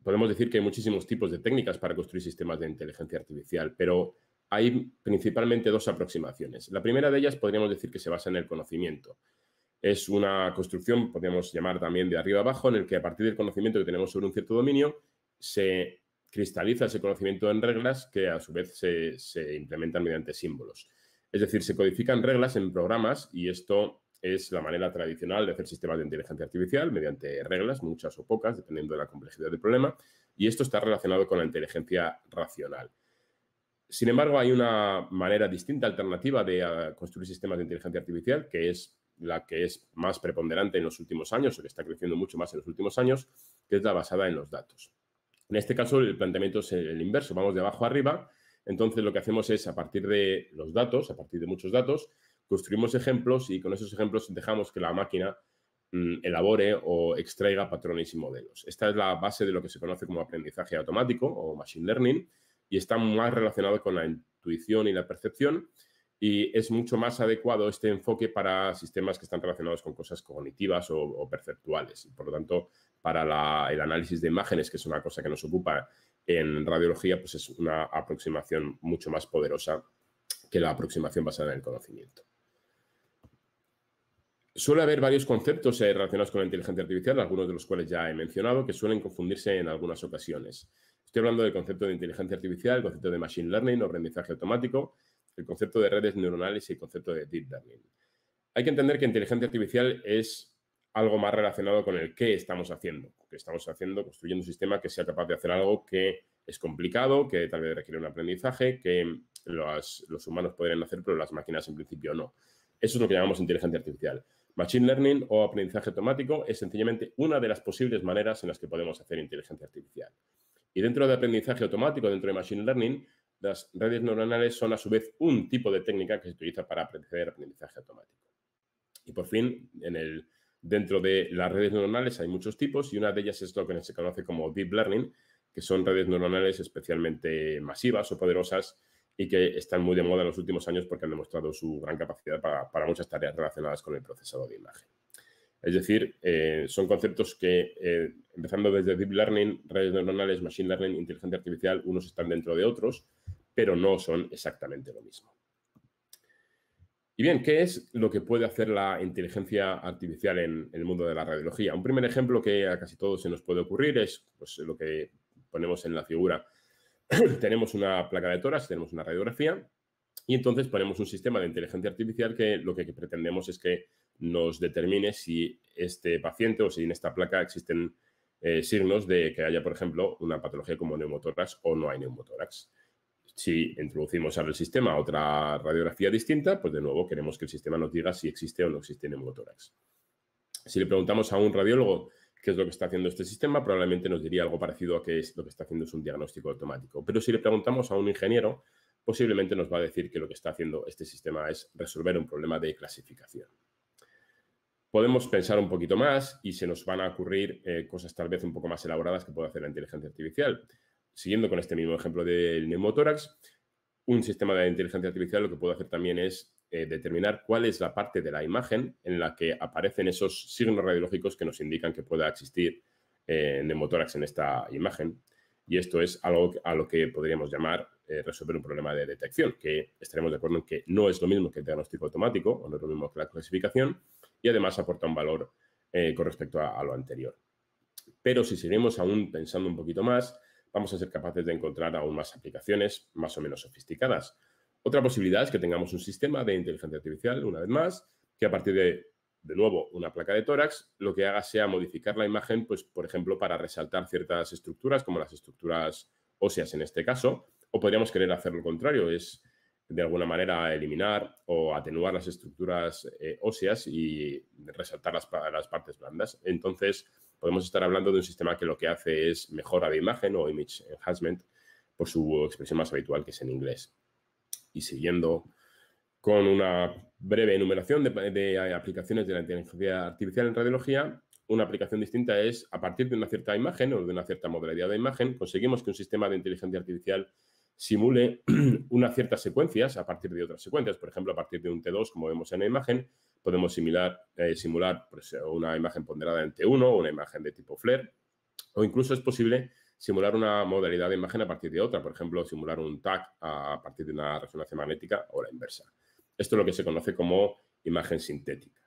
podemos decir que hay muchísimos tipos de técnicas para construir sistemas de inteligencia artificial, pero hay principalmente dos aproximaciones. La primera de ellas podríamos decir que se basa en el conocimiento. Es una construcción, podríamos llamar también de arriba abajo, en el que a partir del conocimiento que tenemos sobre un cierto dominio, se cristaliza ese conocimiento en reglas que a su vez se, se implementan mediante símbolos. Es decir, se codifican reglas en programas y esto es la manera tradicional de hacer sistemas de inteligencia artificial mediante reglas, muchas o pocas, dependiendo de la complejidad del problema, y esto está relacionado con la inteligencia racional. Sin embargo, hay una manera distinta, alternativa de ah, construir sistemas de inteligencia artificial, que es la que es más preponderante en los últimos años o que está creciendo mucho más en los últimos años, que es la basada en los datos. En este caso, el planteamiento es el inverso, vamos de abajo a arriba. Entonces, lo que hacemos es, a partir de los datos, a partir de muchos datos, construimos ejemplos y con esos ejemplos dejamos que la máquina mm, elabore o extraiga patrones y modelos. Esta es la base de lo que se conoce como aprendizaje automático o machine learning y está más relacionado con la intuición y la percepción y es mucho más adecuado este enfoque para sistemas que están relacionados con cosas cognitivas o, perceptuales. Y por lo tanto, para el análisis de imágenes, que es una cosa que nos ocupa en radiología, pues es una aproximación mucho más poderosa que la aproximación basada en el conocimiento. Suele haber varios conceptos eh, relacionados con la inteligencia artificial, algunos de los cuales ya he mencionado, que suelen confundirse en algunas ocasiones. Estoy hablando del concepto de inteligencia artificial, el concepto de machine learning o aprendizaje automático, el concepto de redes neuronales y el concepto de deep learning. Hay que entender que inteligencia artificial es algo más relacionado con el qué estamos haciendo, que estamos haciendo, construyendo un sistema que sea capaz de hacer algo que es complicado, que tal vez requiere un aprendizaje, que los, los humanos podrían hacer, pero las máquinas en principio no. Eso es lo que llamamos inteligencia artificial. Machine Learning o aprendizaje automático es sencillamente una de las posibles maneras en las que podemos hacer inteligencia artificial. Y dentro de aprendizaje automático, dentro de Machine Learning, las redes neuronales son a su vez un tipo de técnica que se utiliza para aprender aprendizaje automático. Y por fin, dentro de las redes neuronales hay muchos tipos y una de ellas es lo que se conoce como Deep Learning, que son redes neuronales especialmente masivas o poderosas y que están muy de moda en los últimos años porque han demostrado su gran capacidad para, muchas tareas relacionadas con el procesado de imagen. Es decir, eh, son conceptos que, eh, empezando desde Deep Learning, redes neuronales, Machine Learning, inteligencia artificial, unos están dentro de otros, pero no son exactamente lo mismo. Y bien, ¿qué es lo que puede hacer la inteligencia artificial en, el mundo de la radiología? Un primer ejemplo que a casi todos se nos puede ocurrir es pues, lo que ponemos en la figura tenemos una placa de tórax, tenemos una radiografía y entonces ponemos un sistema de inteligencia artificial que lo que pretendemos es que nos determine si este paciente o si en esta placa existen eh, signos de que haya, por ejemplo, una patología como neumotórax o no hay neumotórax. Si introducimos al sistema otra radiografía distinta, pues de nuevo queremos que el sistema nos diga si existe o no existe neumotórax. Si le preguntamos a un radiólogo qué es lo que está haciendo este sistema, probablemente nos diría algo parecido a que es, lo que está haciendo es un diagnóstico automático. Pero si le preguntamos a un ingeniero, posiblemente nos va a decir que lo que está haciendo este sistema es resolver un problema de clasificación. Podemos pensar un poquito más y se nos van a ocurrir eh, cosas tal vez un poco más elaboradas que puede hacer la inteligencia artificial. Siguiendo con este mismo ejemplo del neumotórax, un sistema de inteligencia artificial lo que puede hacer también es eh, determinar cuál es la parte de la imagen en la que aparecen esos signos radiológicos que nos indican que pueda existir eh, neumotórax en esta imagen. Y esto es algo a lo que podríamos llamar eh, resolver un problema de detección, que estaremos de acuerdo en que no es lo mismo que el diagnóstico automático o no es lo mismo que la clasificación y además aporta un valor eh, con respecto a lo anterior. Pero si seguimos aún pensando un poquito más, vamos a ser capaces de encontrar aún más aplicaciones más o menos sofisticadas. Otra posibilidad es que tengamos un sistema de inteligencia artificial, una vez más, que a partir de, de nuevo, una placa de tórax, lo que haga sea modificar la imagen, pues, por ejemplo, para resaltar ciertas estructuras, como las estructuras óseas en este caso, o podríamos querer hacer lo contrario, es de alguna manera eliminar o atenuar las estructuras eh, óseas y resaltar las, las, partes blandas. Entonces, podemos estar hablando de un sistema que lo que hace es mejora de imagen o image enhancement por su expresión más habitual que es en inglés y siguiendo con una breve enumeración de, aplicaciones de la inteligencia artificial en radiología, una aplicación distinta es a partir de una cierta imagen o de una cierta modalidad de imagen, conseguimos que un sistema de inteligencia artificial simule unas ciertas secuencias a partir de otras secuencias. Por ejemplo, a partir de un T2, como vemos en la imagen, podemos eh, simular, simular pues, una imagen ponderada en T1 o una imagen de tipo flare. O incluso es posible simular una modalidad de imagen a partir de otra, por ejemplo, simular un tag a partir de una resonancia magnética o la inversa. Esto es lo que se conoce como imagen sintética.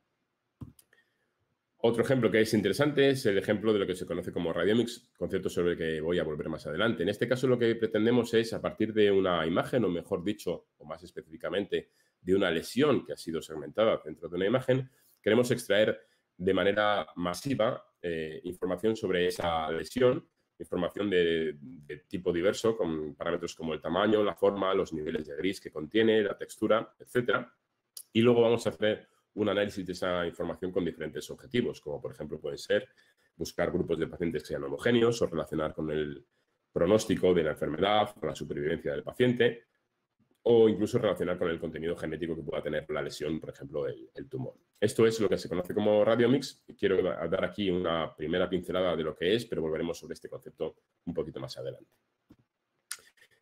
Otro ejemplo que es interesante es el ejemplo de lo que se conoce como radiomics, concepto sobre el que voy a volver más adelante. En este caso lo que pretendemos es, a partir de una imagen, o mejor dicho, o más específicamente, de una lesión que ha sido segmentada dentro de una imagen, queremos extraer de manera masiva eh, información sobre esa lesión información de, tipo diverso con parámetros como el tamaño, la forma, los niveles de gris que contiene, la textura, etc. Y luego vamos a hacer un análisis de esa información con diferentes objetivos, como por ejemplo puede ser buscar grupos de pacientes que sean homogéneos o relacionar con el pronóstico de la enfermedad, con la supervivencia del paciente, o incluso relacionar con el contenido genético que pueda tener la lesión, por ejemplo, el, tumor. Esto es lo que se conoce como radiomix. Quiero dar aquí una primera pincelada de lo que es, pero volveremos sobre este concepto un poquito más adelante.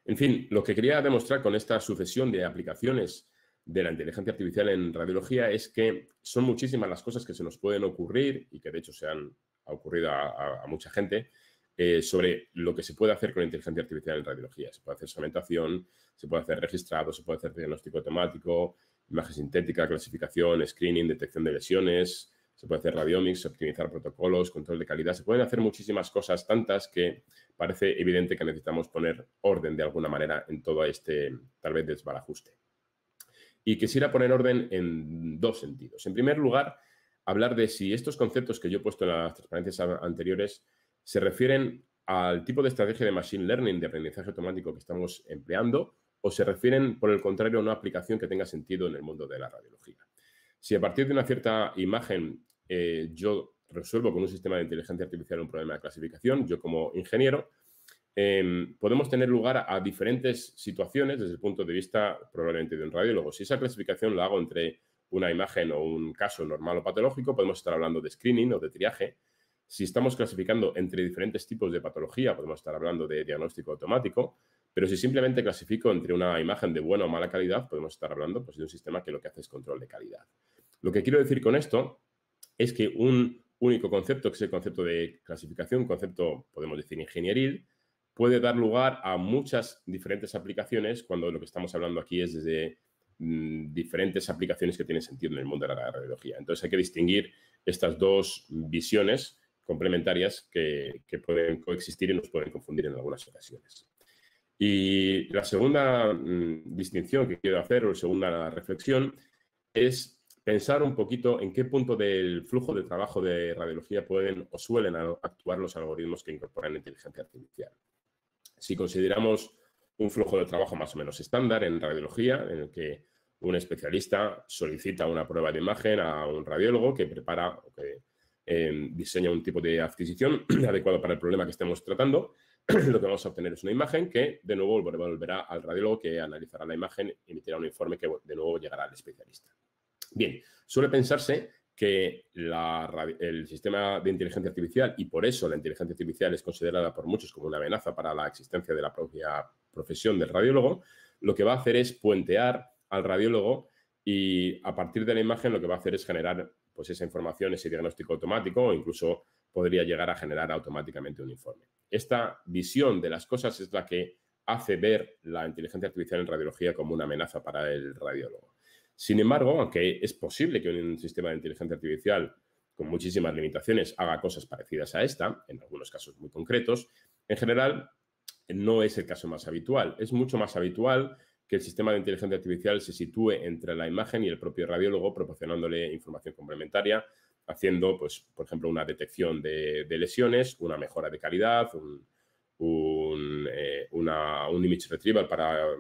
En fin, lo que quería demostrar con esta sucesión de aplicaciones de la inteligencia artificial en radiología es que son muchísimas las cosas que se nos pueden ocurrir y que de hecho se han ocurrido a mucha gente, eh, sobre lo que se puede hacer con inteligencia artificial en radiología. Se puede hacer segmentación, se puede hacer registrado, se puede hacer diagnóstico automático, imagen sintética, clasificación, screening, detección de lesiones, se puede hacer radiomics, optimizar protocolos, control de calidad. Se pueden hacer muchísimas cosas, tantas que parece evidente que necesitamos poner orden de alguna manera en todo este, tal vez, desbarajuste. Y quisiera poner orden en dos sentidos. En primer lugar, hablar de si estos conceptos que yo he puesto en las transparencias anteriores se refieren al tipo de estrategia de Machine Learning, de aprendizaje automático que estamos empleando, o se refieren, por el contrario, a una aplicación que tenga sentido en el mundo de la radiología. Si a partir de una cierta imagen eh, yo resuelvo con un sistema de inteligencia artificial un problema de clasificación, yo como ingeniero, em, podemos tener lugar a, diferentes situaciones desde el punto de vista probablemente de un radiólogo. Si esa clasificación la hago entre una imagen o un caso normal o patológico, podemos estar hablando de screening o de triaje, si estamos clasificando entre diferentes tipos de patología, podemos estar hablando de diagnóstico automático, pero si simplemente clasifico entre una imagen de buena o mala calidad, podemos estar hablando pues, de un sistema que lo que hace es control de calidad. Lo que quiero decir con esto es que un único concepto, que es el concepto de clasificación, un concepto, podemos decir, ingenieril, puede dar lugar a muchas diferentes aplicaciones cuando lo que estamos hablando aquí es desde mm, diferentes aplicaciones que tienen sentido en el mundo de la radiología. Entonces hay que distinguir estas dos visiones complementarias que, pueden coexistir y nos pueden confundir en algunas ocasiones. Y la segunda mm, distinción que quiero hacer, o la segunda reflexión, es pensar un poquito en qué punto del flujo de trabajo de radiología pueden o suelen actuar los algoritmos que incorporan inteligencia artificial. Si consideramos un flujo de trabajo más o menos estándar en radiología, en el que un especialista solicita una prueba de imagen a un radiólogo que prepara, o que Em, diseña un tipo de adquisición adecuado para el problema que estemos tratando. Lo que vamos a obtener es una imagen que, de nuevo, volverá al radiólogo que analizará la imagen, y emitirá un informe que, de nuevo, llegará al especialista. Bien, suele pensarse que el sistema de inteligencia artificial, y por eso la inteligencia artificial es considerada por muchos como una amenaza para la existencia de la propia profesión del radiólogo, lo que va a hacer es puentear al radiólogo y a partir de la imagen lo que va a hacer es generar pues esa información, ese diagnóstico automático o incluso podría llegar a generar automáticamente un informe. Esta visión de las cosas es la que hace ver la inteligencia artificial en radiología como una amenaza para el radiólogo. Sin embargo, aunque es posible que un sistema de inteligencia artificial con muchísimas limitaciones haga cosas parecidas a esta, en algunos casos muy concretos, en general no es el caso más habitual. Es mucho más habitual que el sistema de inteligencia artificial se sitúe entre la imagen y el propio radiólogo, proporcionándole información complementaria, haciendo, pues, por ejemplo, una detección de, lesiones, una mejora de calidad, un, eh, image retrieval para eh,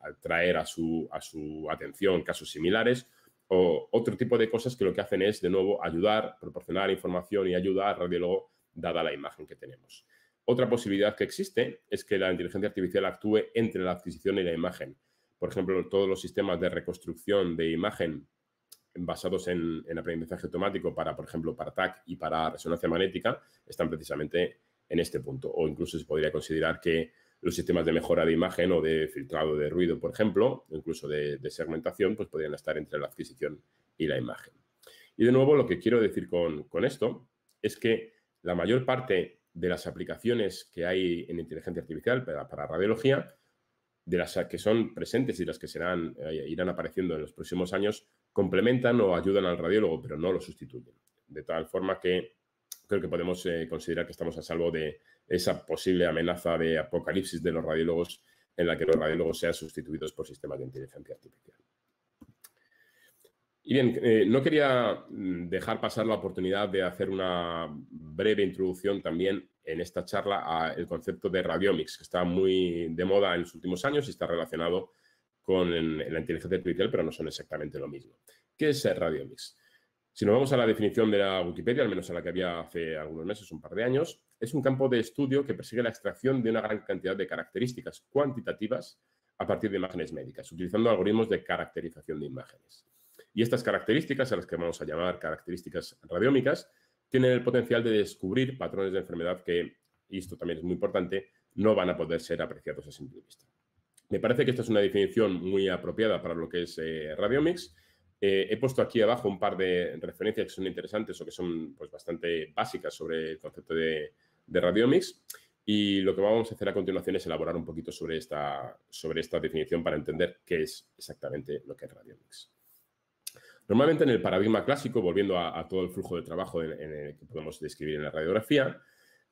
atraer a su, a su atención casos similares o otro tipo de cosas que lo que hacen es, de nuevo, ayudar, proporcionar información y ayudar al radiólogo dada la imagen que tenemos. Otra posibilidad que existe es que la inteligencia artificial actúe entre la adquisición y la imagen, por ejemplo, todos los sistemas de reconstrucción de imagen basados en, aprendizaje automático para, por ejemplo, para TAC y para resonancia magnética, están precisamente en este punto. O incluso se podría considerar que los sistemas de mejora de imagen o de filtrado de ruido, por ejemplo, incluso de, segmentación, pues podrían estar entre la adquisición y la imagen. Y de nuevo, lo que quiero decir con, esto es que la mayor parte de las aplicaciones que hay en inteligencia artificial para radiología de las que son presentes y las que serán, eh, irán apareciendo en los próximos años, complementan o ayudan al radiólogo, pero no lo sustituyen. De tal forma que creo que podemos eh, considerar que estamos a salvo de esa posible amenaza de apocalipsis de los radiólogos en la que los radiólogos sean sustituidos por sistemas de inteligencia artificial. Y bien, eh, no quería mm, dejar pasar la oportunidad de hacer una breve introducción también en esta charla el concepto de radiomics, que está muy de moda en los últimos años y está relacionado con la inteligencia artificial, pero no son exactamente lo mismo. ¿Qué es el radiomics? Si nos vamos a la definición de la Wikipedia, al menos a la que había hace algunos meses, un par de años, es un campo de estudio que persigue la extracción de una gran cantidad de características cuantitativas a partir de imágenes médicas, utilizando algoritmos de caracterización de imágenes. Y estas características, a las que vamos a llamar características radiómicas, tienen el potencial de descubrir patrones de enfermedad que, y esto también es muy importante, no van a poder ser apreciados a simple vista. Me parece que esta es una definición muy apropiada para lo que es eh, radiomics. Eh, he puesto aquí abajo un par de referencias que son interesantes o que son pues, bastante básicas sobre el concepto de, de radiomics. Y lo que vamos a hacer a continuación es elaborar un poquito sobre esta, sobre esta definición para entender qué es exactamente lo que es radiomics. Normalmente en el paradigma clásico, volviendo a, todo el flujo de trabajo que podemos describir en la radiografía,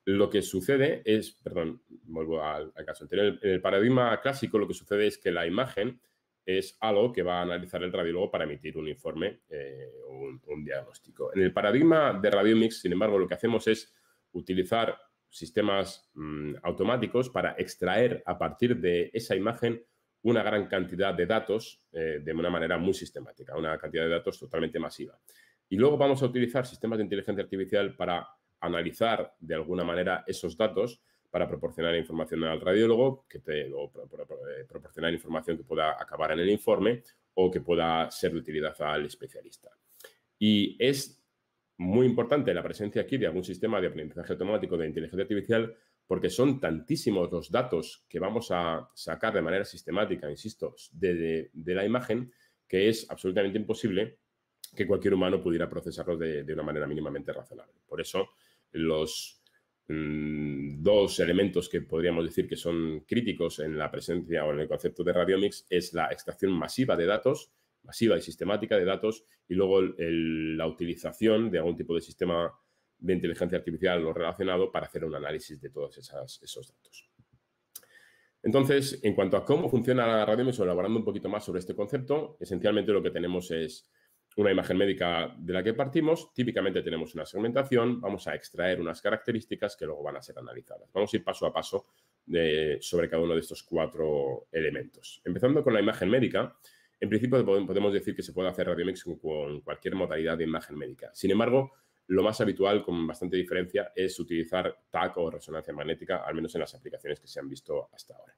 lo que sucede es, perdón, vuelvo al, caso anterior, en el paradigma clásico lo que sucede es que la imagen es algo que va a analizar el radiólogo para emitir un informe eh, o un, diagnóstico. En el paradigma de Radiomix, sin embargo, lo que hacemos es utilizar sistemas mm, automáticos para extraer a partir de esa imagen una gran cantidad de datos eh, de una manera muy sistemática, una cantidad de datos totalmente masiva. Y luego vamos a utilizar sistemas de inteligencia artificial para analizar de alguna manera esos datos para proporcionar información al radiólogo, que te, eh, proporcionar información que pueda acabar en el informe o que pueda ser de utilidad al especialista. Y es muy importante la presencia aquí de algún sistema de aprendizaje automático de inteligencia artificial porque son tantísimos los datos que vamos a sacar de manera sistemática, insisto, de, la imagen, que es absolutamente imposible que cualquier humano pudiera procesarlos de, una manera mínimamente razonable. Por eso, los mm, dos elementos que podríamos decir que son críticos en la presencia o en el concepto de radiomics es la extracción masiva de datos, masiva y sistemática de datos, y luego la utilización de algún tipo de sistema de inteligencia artificial o relacionado para hacer un análisis de todos esos datos. Entonces, en cuanto a cómo funciona la o elaborando un poquito más sobre este concepto, esencialmente lo que tenemos es una imagen médica de la que partimos, típicamente tenemos una segmentación, vamos a extraer unas características que luego van a ser analizadas. Vamos a ir paso a paso eh, sobre cada uno de estos cuatro elementos. Empezando con la imagen médica, en principio podemos decir que se puede hacer radiomix con cualquier modalidad de imagen médica. Sin embargo, lo más habitual, con bastante diferencia, es utilizar TAC o resonancia magnética, al menos en las aplicaciones que se han visto hasta ahora.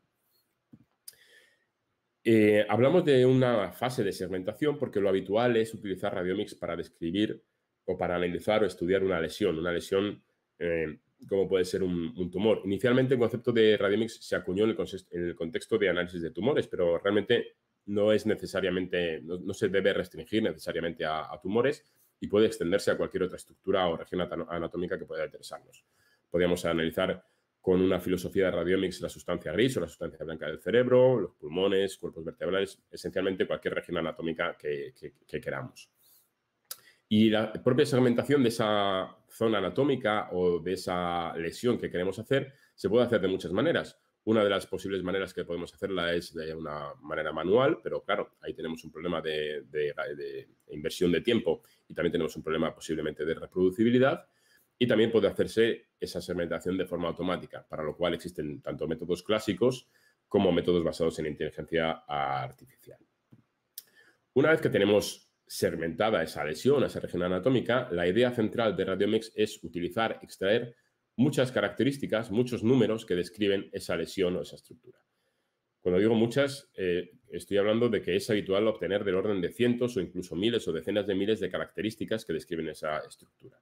Eh, hablamos de una fase de segmentación porque lo habitual es utilizar radiomics para describir o para analizar o estudiar una lesión, una lesión eh, como puede ser un, tumor. Inicialmente el concepto de radiomics se acuñó en el, contexto de análisis de tumores, pero realmente no es necesariamente, no, se debe restringir necesariamente a tumores, y puede extenderse a cualquier otra estructura o región anatómica que pueda interesarnos. Podríamos analizar con una filosofía de radiomics la sustancia gris o la sustancia blanca del cerebro, los pulmones, cuerpos vertebrales, esencialmente cualquier región anatómica que, que queramos. Y la propia segmentación de esa zona anatómica o de esa lesión que queremos hacer se puede hacer de muchas maneras. Una de las posibles maneras que podemos hacerla es de una manera manual, pero claro, ahí tenemos un problema de, inversión de tiempo y también tenemos un problema posiblemente de reproducibilidad. Y también puede hacerse esa segmentación de forma automática, para lo cual existen tanto métodos clásicos como métodos basados en inteligencia artificial. Una vez que tenemos segmentada esa lesión, esa región anatómica, la idea central de RadioMix es utilizar, extraer muchas características, muchos números que describen esa lesión o esa estructura. Cuando digo muchas, eh, estoy hablando de que es habitual obtener del orden de cientos o incluso miles o decenas de miles de características que describen esa estructura.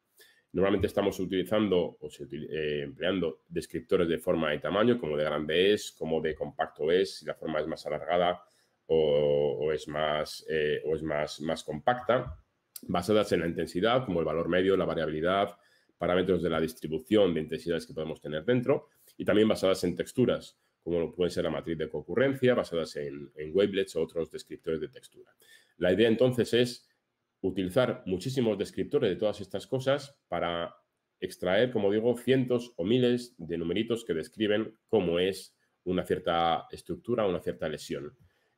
Normalmente estamos utilizando o eh, empleando descriptores de forma y tamaño, como de grande es, como de compacto es, si la forma es más alargada o, es, más, eh, o es más, más compacta, basadas en la intensidad, como el valor medio, la variabilidad, parámetros de la distribución de intensidades que podemos tener dentro y también basadas en texturas, como puede ser la matriz de concurrencia, basadas en, wavelets o otros descriptores de textura. La idea entonces es utilizar muchísimos descriptores de todas estas cosas para extraer, como digo, cientos o miles de numeritos que describen cómo es una cierta estructura, una cierta lesión,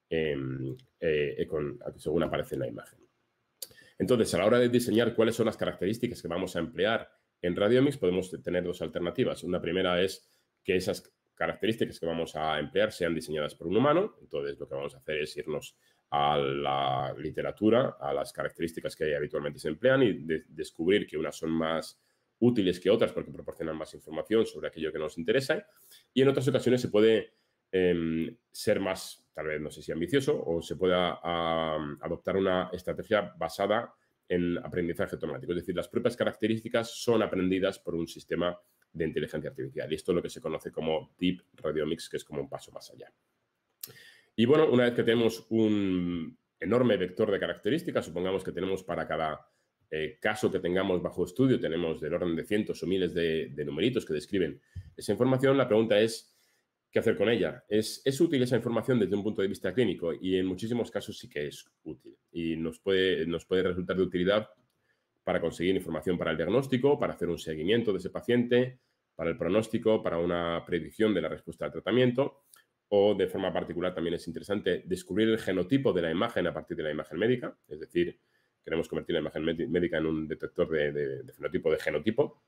em, eh, eh, según aparece en la imagen. Entonces, a la hora de diseñar cuáles son las características que vamos a emplear en Radiomix podemos tener dos alternativas. Una primera es que esas características que vamos a emplear sean diseñadas por un humano. Entonces, lo que vamos a hacer es irnos a la literatura, a las características que habitualmente se emplean y descubrir que unas son más útiles que otras porque proporcionan más información sobre aquello que nos interesa. Y en otras ocasiones se puede em, ser más, tal vez no sé si ambicioso, o se pueda adoptar una estrategia basada en aprendizaje automático. Es decir, las propias características son aprendidas por un sistema de inteligencia artificial. Y esto es lo que se conoce como Deep Radiomics, que es como un paso más allá. Y bueno, una vez que tenemos un enorme vector de características, supongamos que tenemos para cada eh, caso que tengamos bajo estudio, tenemos del orden de cientos o miles de numeritos que describen esa información, la pregunta es, qué hacer con ella. Es, útil esa información desde un punto de vista clínico y en muchísimos casos sí que es útil y nos puede, resultar de utilidad para conseguir información para el diagnóstico, para hacer un seguimiento de ese paciente, para el pronóstico, para una predicción de la respuesta al tratamiento o de forma particular también es interesante descubrir el genotipo de la imagen a partir de la imagen médica, es decir, queremos convertir la imagen médica en un detector de, de fenotipo de genotipo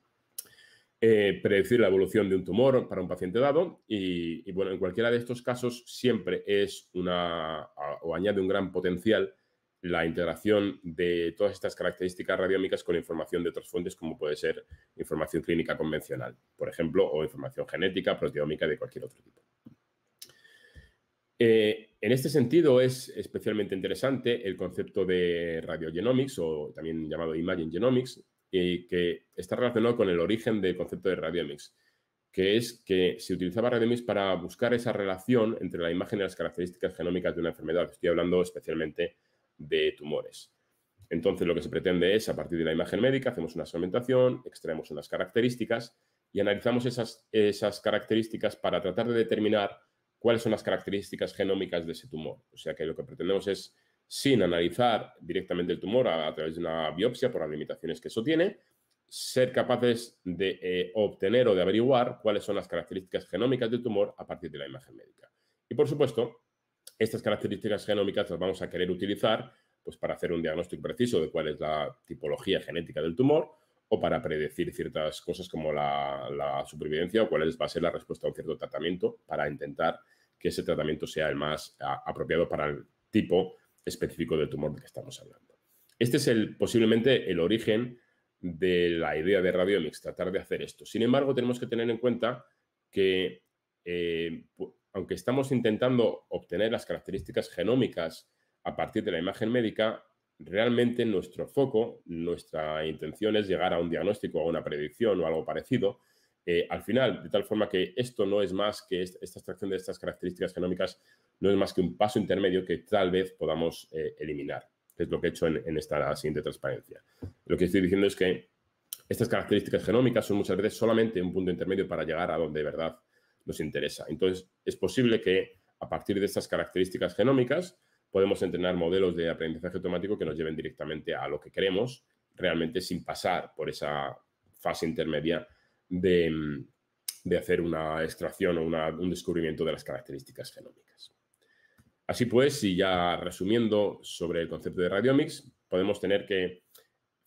eh, predecir la evolución de un tumor para un paciente dado y, bueno, en cualquiera de estos casos siempre es una o añade un gran potencial la integración de todas estas características radiómicas con información de otras fuentes como puede ser información clínica convencional, por ejemplo, o información genética, proteómica de cualquier otro tipo. Eh, en este sentido es especialmente interesante el concepto de radiogenomics o también llamado imaging genomics, y que está relacionado con el origen del concepto de radiomics, que es que se utilizaba radiomics para buscar esa relación entre la imagen y las características genómicas de una enfermedad. Estoy hablando especialmente de tumores. Entonces, lo que se pretende es, a partir de la imagen médica, hacemos una segmentación, extraemos unas características y analizamos esas, esas características para tratar de determinar cuáles son las características genómicas de ese tumor. O sea que lo que pretendemos es sin analizar directamente el tumor a, través de una biopsia por las limitaciones que eso tiene, ser capaces de eh, obtener o de averiguar cuáles son las características genómicas del tumor a partir de la imagen médica. Y por supuesto, estas características genómicas las vamos a querer utilizar pues, para hacer un diagnóstico preciso de cuál es la tipología genética del tumor o para predecir ciertas cosas como la, supervivencia o cuál va a ser la respuesta a un cierto tratamiento para intentar que ese tratamiento sea el más apropiado para el tipo específico del tumor del que estamos hablando. Este es el, posiblemente el origen de la idea de Radiomics, tratar de hacer esto. Sin embargo, tenemos que tener en cuenta que, eh, aunque estamos intentando obtener las características genómicas a partir de la imagen médica, realmente nuestro foco, nuestra intención es llegar a un diagnóstico, a una predicción o algo parecido, eh, al final, de tal forma que esto no es más que esta, extracción de estas características genómicas no es más que un paso intermedio que tal vez podamos eh, eliminar, que es lo que he hecho en, en, esta siguiente transparencia. Lo que estoy diciendo es que estas características genómicas son muchas veces solamente un punto intermedio para llegar a donde de verdad nos interesa. Entonces, es posible que a partir de estas características genómicas podemos entrenar modelos de aprendizaje automático que nos lleven directamente a lo que queremos, realmente sin pasar por esa fase intermedia Mm, de, hacer una extracción o un descubrimiento de las características genómicas. Así pues, y ya resumiendo sobre el concepto de radiomics, podemos tener que,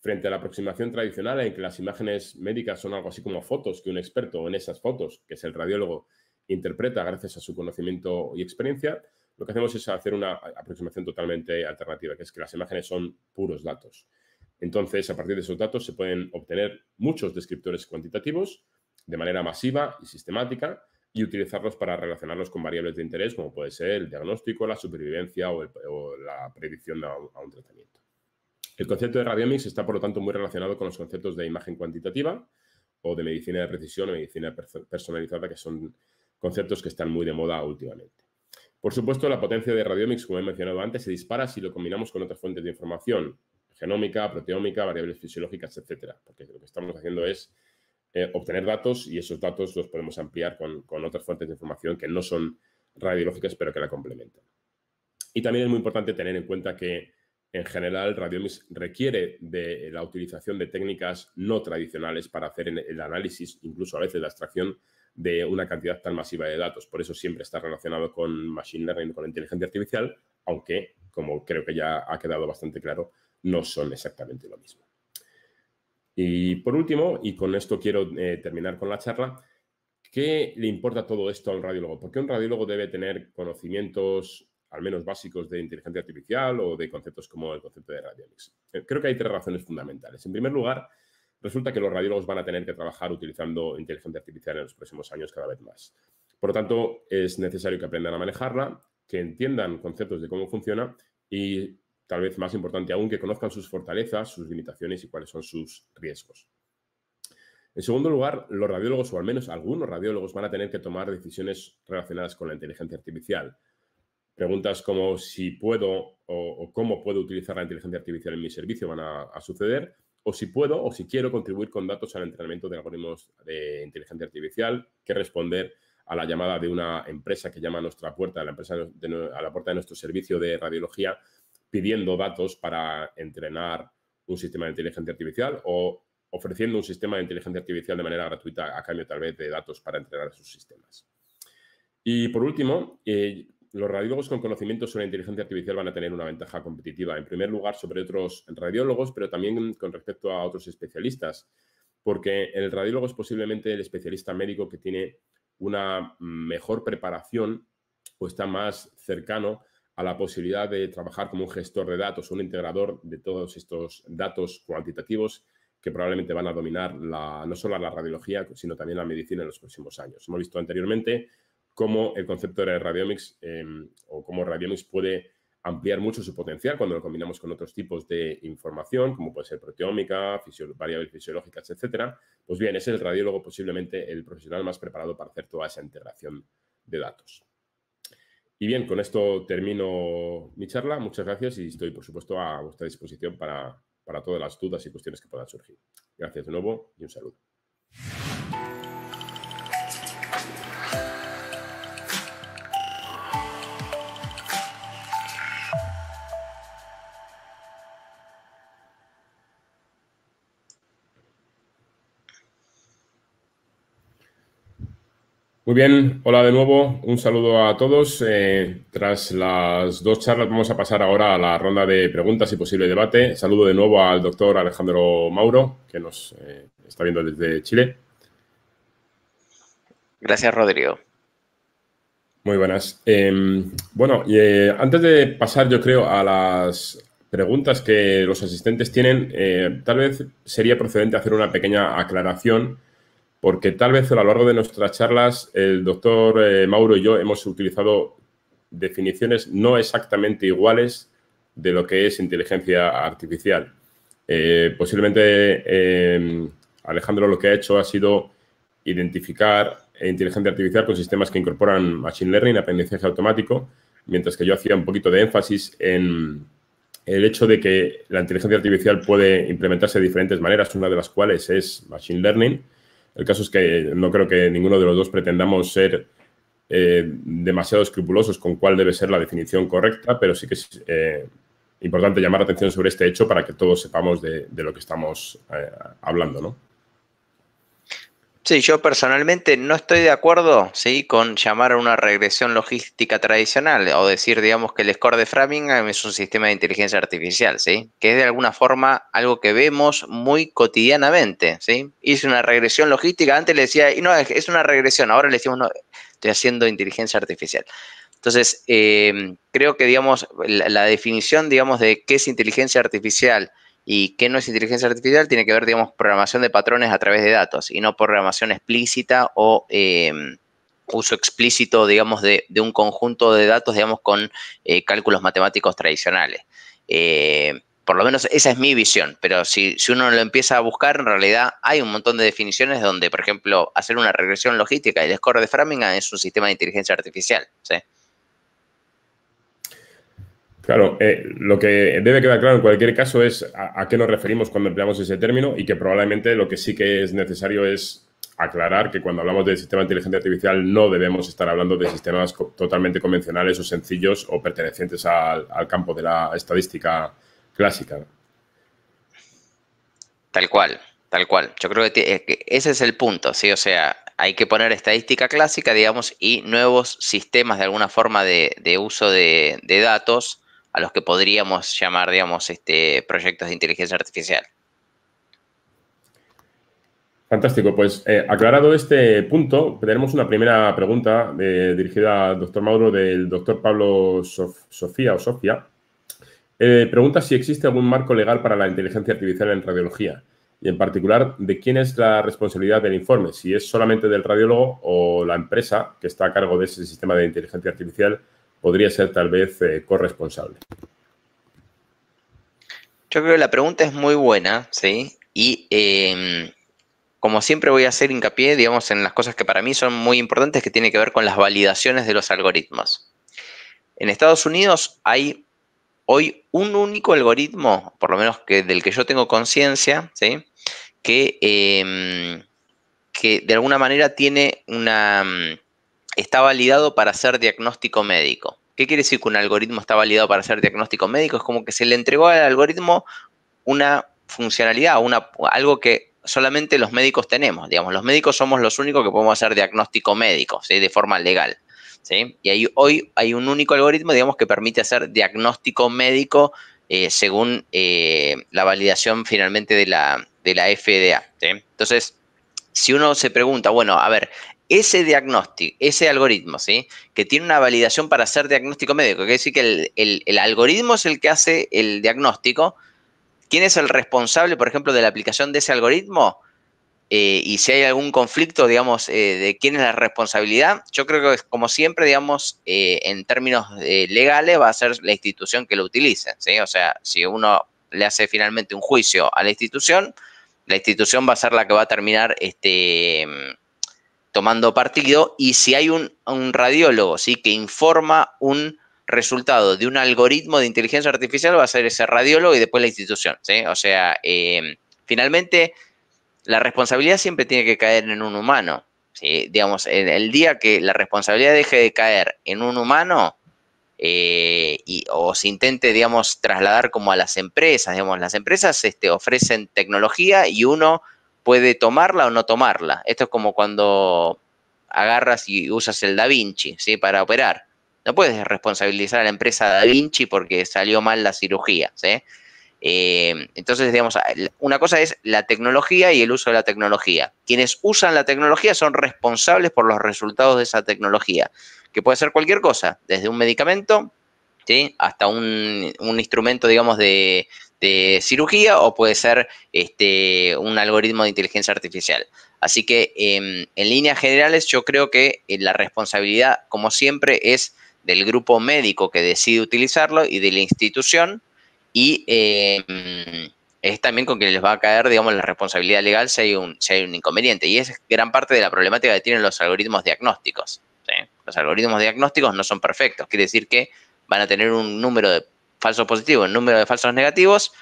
frente a la aproximación tradicional en que las imágenes médicas son algo así como fotos que un experto en esas fotos, que es el radiólogo, interpreta gracias a su conocimiento y experiencia, lo que hacemos es hacer una aproximación totalmente alternativa, que es que las imágenes son puros datos. Entonces, a partir de esos datos se pueden obtener muchos descriptores cuantitativos de manera masiva y sistemática y utilizarlos para relacionarlos con variables de interés, como puede ser el diagnóstico, la supervivencia o, la predicción a un, a un, tratamiento. El concepto de radiomics está, por lo tanto, muy relacionado con los conceptos de imagen cuantitativa o de medicina de precisión o medicina personalizada, que son conceptos que están muy de moda últimamente. Por supuesto, la potencia de radiomics, como he mencionado antes, se dispara si lo combinamos con otras fuentes de información, genómica, proteómica, variables fisiológicas, etcétera, porque lo que estamos haciendo es eh, obtener datos y esos datos los podemos ampliar con, con, otras fuentes de información que no son radiológicas, pero que la complementan. Y también es muy importante tener en cuenta que, en general, Radiomics requiere de la utilización de técnicas no tradicionales para hacer el análisis, incluso a veces la extracción de una cantidad tan masiva de datos. Por eso siempre está relacionado con Machine Learning, con inteligencia artificial, aunque, como creo que ya ha quedado bastante claro, no son exactamente lo mismo. Y por último, y con esto quiero eh, terminar con la charla, ¿qué le importa todo esto a un radiólogo? Porque un radiólogo debe tener conocimientos al menos básicos de inteligencia artificial o de conceptos como el concepto de Radiomics? Eh, creo que hay tres razones fundamentales. En primer lugar, resulta que los radiólogos van a tener que trabajar utilizando inteligencia artificial en los próximos años cada vez más. Por lo tanto, es necesario que aprendan a manejarla, que entiendan conceptos de cómo funciona y tal vez más importante aún, que conozcan sus fortalezas, sus limitaciones y cuáles son sus riesgos. En segundo lugar, los radiólogos, o al menos algunos radiólogos, van a tener que tomar decisiones relacionadas con la inteligencia artificial. Preguntas como si puedo o, cómo puedo utilizar la inteligencia artificial en mi servicio van a, suceder, o si puedo o si quiero contribuir con datos al entrenamiento de algoritmos de inteligencia artificial, que responder a la llamada de una empresa que llama a nuestra puerta, la, empresa a la puerta de nuestro servicio de radiología pidiendo datos para entrenar un sistema de inteligencia artificial o ofreciendo un sistema de inteligencia artificial de manera gratuita a cambio tal vez de datos para entrenar sus sistemas. Y por último, eh, los radiólogos con conocimiento sobre inteligencia artificial van a tener una ventaja competitiva, en primer lugar sobre otros radiólogos, pero también con respecto a otros especialistas, porque el radiólogo es posiblemente el especialista médico que tiene una mejor preparación o está más cercano a la posibilidad de trabajar como un gestor de datos, un integrador de todos estos datos cuantitativos que probablemente van a dominar la, no solo la radiología, sino también la medicina en los próximos años. Hemos visto anteriormente cómo el concepto de radiomics em, o cómo radiomics puede ampliar mucho su potencial cuando lo combinamos con otros tipos de información, como puede ser proteómica, variables fisiológicas, etcétera. Pues bien, es el radiólogo posiblemente el profesional más preparado para hacer toda esa integración de datos. Y bien, con esto termino mi charla. Muchas gracias y estoy, por supuesto, a vuestra disposición para, todas las dudas y cuestiones que puedan surgir. Gracias de nuevo y un saludo. Muy bien, hola de nuevo, un saludo a todos. Eh, tras las dos charlas vamos a pasar ahora a la ronda de preguntas y posible debate. Saludo de nuevo al doctor Alejandro Mauro, que nos eh, está viendo desde Chile. Gracias, Rodrigo. Muy buenas. Em, bueno, eh, antes de pasar yo creo a las preguntas que los asistentes tienen, tal vez sería procedente hacer una pequeña aclaración porque tal vez a lo largo de nuestras charlas el doctor eh, Mauro y yo hemos utilizado definiciones no exactamente iguales de lo que es inteligencia artificial. Eh, posiblemente eh, Alejandro lo que ha hecho ha sido identificar inteligencia artificial con sistemas que incorporan machine learning, aprendizaje automático, mientras que yo hacía un poquito de énfasis en el hecho de que la inteligencia artificial puede implementarse de diferentes maneras, una de las cuales es machine learning, el caso es que no creo que ninguno de los dos pretendamos ser eh, demasiado escrupulosos con cuál debe ser la definición correcta, pero sí que es eh, importante llamar la atención sobre este hecho para que todos sepamos de, lo que estamos eh, hablando, ¿no? Sí, yo personalmente no estoy de acuerdo ¿sí? con llamar a una regresión logística tradicional o decir, digamos, que el score de Framingham eh, es un sistema de inteligencia artificial, ¿sí? que es de alguna forma algo que vemos muy cotidianamente. ¿sí? Hice una regresión logística, antes le decía, y no, es una regresión, ahora le decimos, no, estoy haciendo inteligencia artificial. Entonces, eh, creo que, digamos, la, definición, digamos, de qué es inteligencia artificial ¿Y qué no es inteligencia artificial? Tiene que ver, digamos, programación de patrones a través de datos y no programación explícita o eh, uso explícito, digamos, de, un conjunto de datos, digamos, con eh, cálculos matemáticos tradicionales. Eh, por lo menos esa es mi visión, pero si, uno lo empieza a buscar, en realidad hay un montón de definiciones donde, por ejemplo, hacer una regresión logística, y el score de Framingham es un sistema de inteligencia artificial. ¿sí? Claro, eh, lo que debe quedar claro en cualquier caso es a, qué nos referimos cuando empleamos ese término y que probablemente lo que sí que es necesario es aclarar que cuando hablamos del sistema de inteligencia artificial no debemos estar hablando de sistemas totalmente convencionales o sencillos o pertenecientes al, campo de la estadística clásica. Tal cual, tal cual. Yo creo eh, que ese es el punto, ¿sí? O sea, hay que poner estadística clásica, digamos, y nuevos sistemas de alguna forma de, uso de datos a los que podríamos llamar, digamos, este, proyectos de inteligencia artificial. Fantástico, pues eh, aclarado este punto, tenemos una primera pregunta eh, dirigida al doctor Mauro del doctor Pablo Sofía o Sofía. Eh, pregunta si existe algún marco legal para la inteligencia artificial en radiología y en particular de quién es la responsabilidad del informe, si es solamente del radiólogo o la empresa que está a cargo de ese sistema de inteligencia artificial podría ser tal vez eh, corresponsable. Yo creo que la pregunta es muy buena, ¿sí? Y em, como siempre voy a hacer hincapié, digamos, en las cosas que para mí son muy importantes, que tiene que ver con las validaciones de los algoritmos. En Estados Unidos hay hoy un único algoritmo, por lo menos que, del que yo tengo conciencia, ¿sí? que, em, que de alguna manera tiene una está validado para hacer diagnóstico médico. ¿Qué quiere decir que un algoritmo está validado para hacer diagnóstico médico? Es como que se le entregó al algoritmo una funcionalidad, una, algo que solamente los médicos tenemos. Digamos, los médicos somos los únicos que podemos hacer diagnóstico médico, ¿sí? de forma legal. ¿sí? Y ahí, hoy hay un único algoritmo, digamos, que permite hacer diagnóstico médico eh, según eh, la validación finalmente de la, de la FDA. Entonces, si uno se pregunta, bueno, a ver, ese diagnóstico, ese algoritmo, ¿sí? Que tiene una validación para hacer diagnóstico médico. Quiere decir que el, algoritmo es el que hace el diagnóstico. ¿Quién es el responsable, por ejemplo, de la aplicación de ese algoritmo? Eh, y si hay algún conflicto, digamos, eh, de quién es la responsabilidad, yo creo que como siempre, digamos, eh, en términos legales va a ser la institución que lo utilice, ¿sí? O sea, si uno le hace finalmente un juicio a la institución, la institución va a ser la que va a terminar este, tomando partido y si hay un, radiólogo ¿sí? que informa un resultado de un algoritmo de inteligencia artificial va a ser ese radiólogo y después la institución. ¿sí? O sea, em, finalmente la responsabilidad siempre tiene que caer en un humano. ¿sí? Digamos, el, día que la responsabilidad deje de caer en un humano eh, y, o se intente, digamos, trasladar como a las empresas, digamos, las empresas este, ofrecen tecnología y uno puede tomarla o no tomarla. Esto es como cuando agarras y usas el Da Vinci, ¿sí? Para operar. No puedes responsabilizar a la empresa Da Vinci porque salió mal la cirugía, ¿sí? Eh, entonces, digamos, una cosa es la tecnología y el uso de la tecnología. Quienes usan la tecnología son responsables por los resultados de esa tecnología, que puede ser cualquier cosa, desde un medicamento ¿sí? hasta un instrumento, digamos, de, de este, cirugía o puede ser este, un algoritmo de inteligencia artificial. Así que em, en líneas generales yo creo que eh, la responsabilidad, como siempre, es del grupo médico que decide utilizarlo y de la institución y em, es también con que les va a caer, digamos, la responsabilidad legal si hay un, un inconveniente. Y es gran parte de la problemática que tienen los algoritmos diagnósticos. Los algoritmos diagnósticos no son perfectos, quiere decir que van a tener un número de falsos positivo, el número de falsos negativos.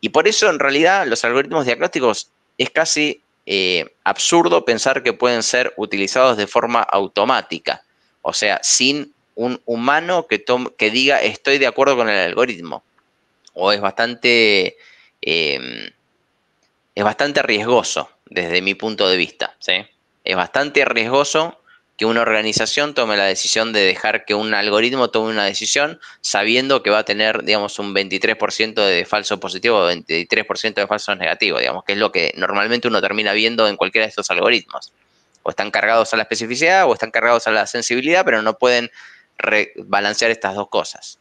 Y por eso, en realidad, los algoritmos diagnósticos es casi eh, absurdo pensar que pueden ser utilizados de forma automática, o sea, sin un humano que, que diga estoy de acuerdo con el algoritmo. O es bastante, em, es bastante riesgoso desde mi punto de vista. ¿sí? Es bastante riesgoso que una organización tome la decisión de dejar que un algoritmo tome una decisión sabiendo que va a tener, digamos, un 23% de falso positivo o 23% de falso negativo. digamos, que es lo que normalmente uno termina viendo en cualquiera de estos algoritmos. O están cargados a la especificidad o están cargados a la sensibilidad, pero no pueden balancear estas dos cosas.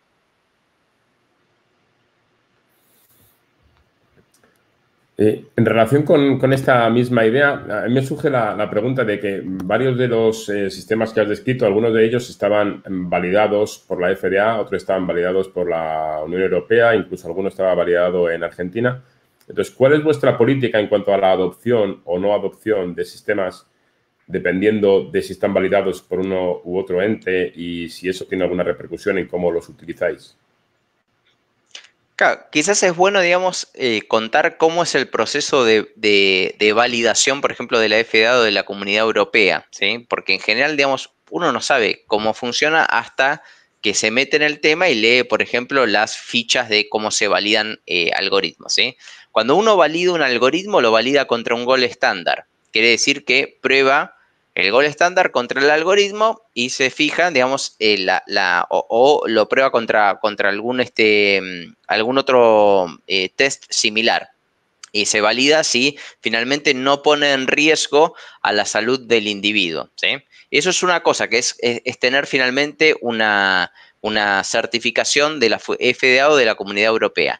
Eh, en relación con, esta misma idea, me surge la, pregunta de que varios de los eh, sistemas que has descrito, algunos de ellos estaban validados por la FDA, otros estaban validados por la Unión Europea, incluso alguno estaba validado en Argentina. Entonces, ¿cuál es vuestra política en cuanto a la adopción o no adopción de sistemas dependiendo de si están validados por uno u otro ente y si eso tiene alguna repercusión en cómo los utilizáis? Claro, quizás es bueno, digamos, eh, contar cómo es el proceso de, validación, por ejemplo, de la FDA o de la Comunidad Europea, ¿sí? Porque en general, digamos, uno no sabe cómo funciona hasta que se mete en el tema y lee, por ejemplo, las fichas de cómo se validan eh, algoritmos, ¿sí? Cuando uno valida un algoritmo, lo valida contra un gol estándar. Quiere decir que prueba el gol estándar contra el algoritmo y se fija, digamos, eh, o, lo prueba contra, contra algún, este, mm, algún otro eh, test similar. Y se valida si finalmente no pone en riesgo a la salud del individuo. ¿sí? Eso es una cosa, que es, tener finalmente una, certificación de la FDA o de la Comunidad Europea.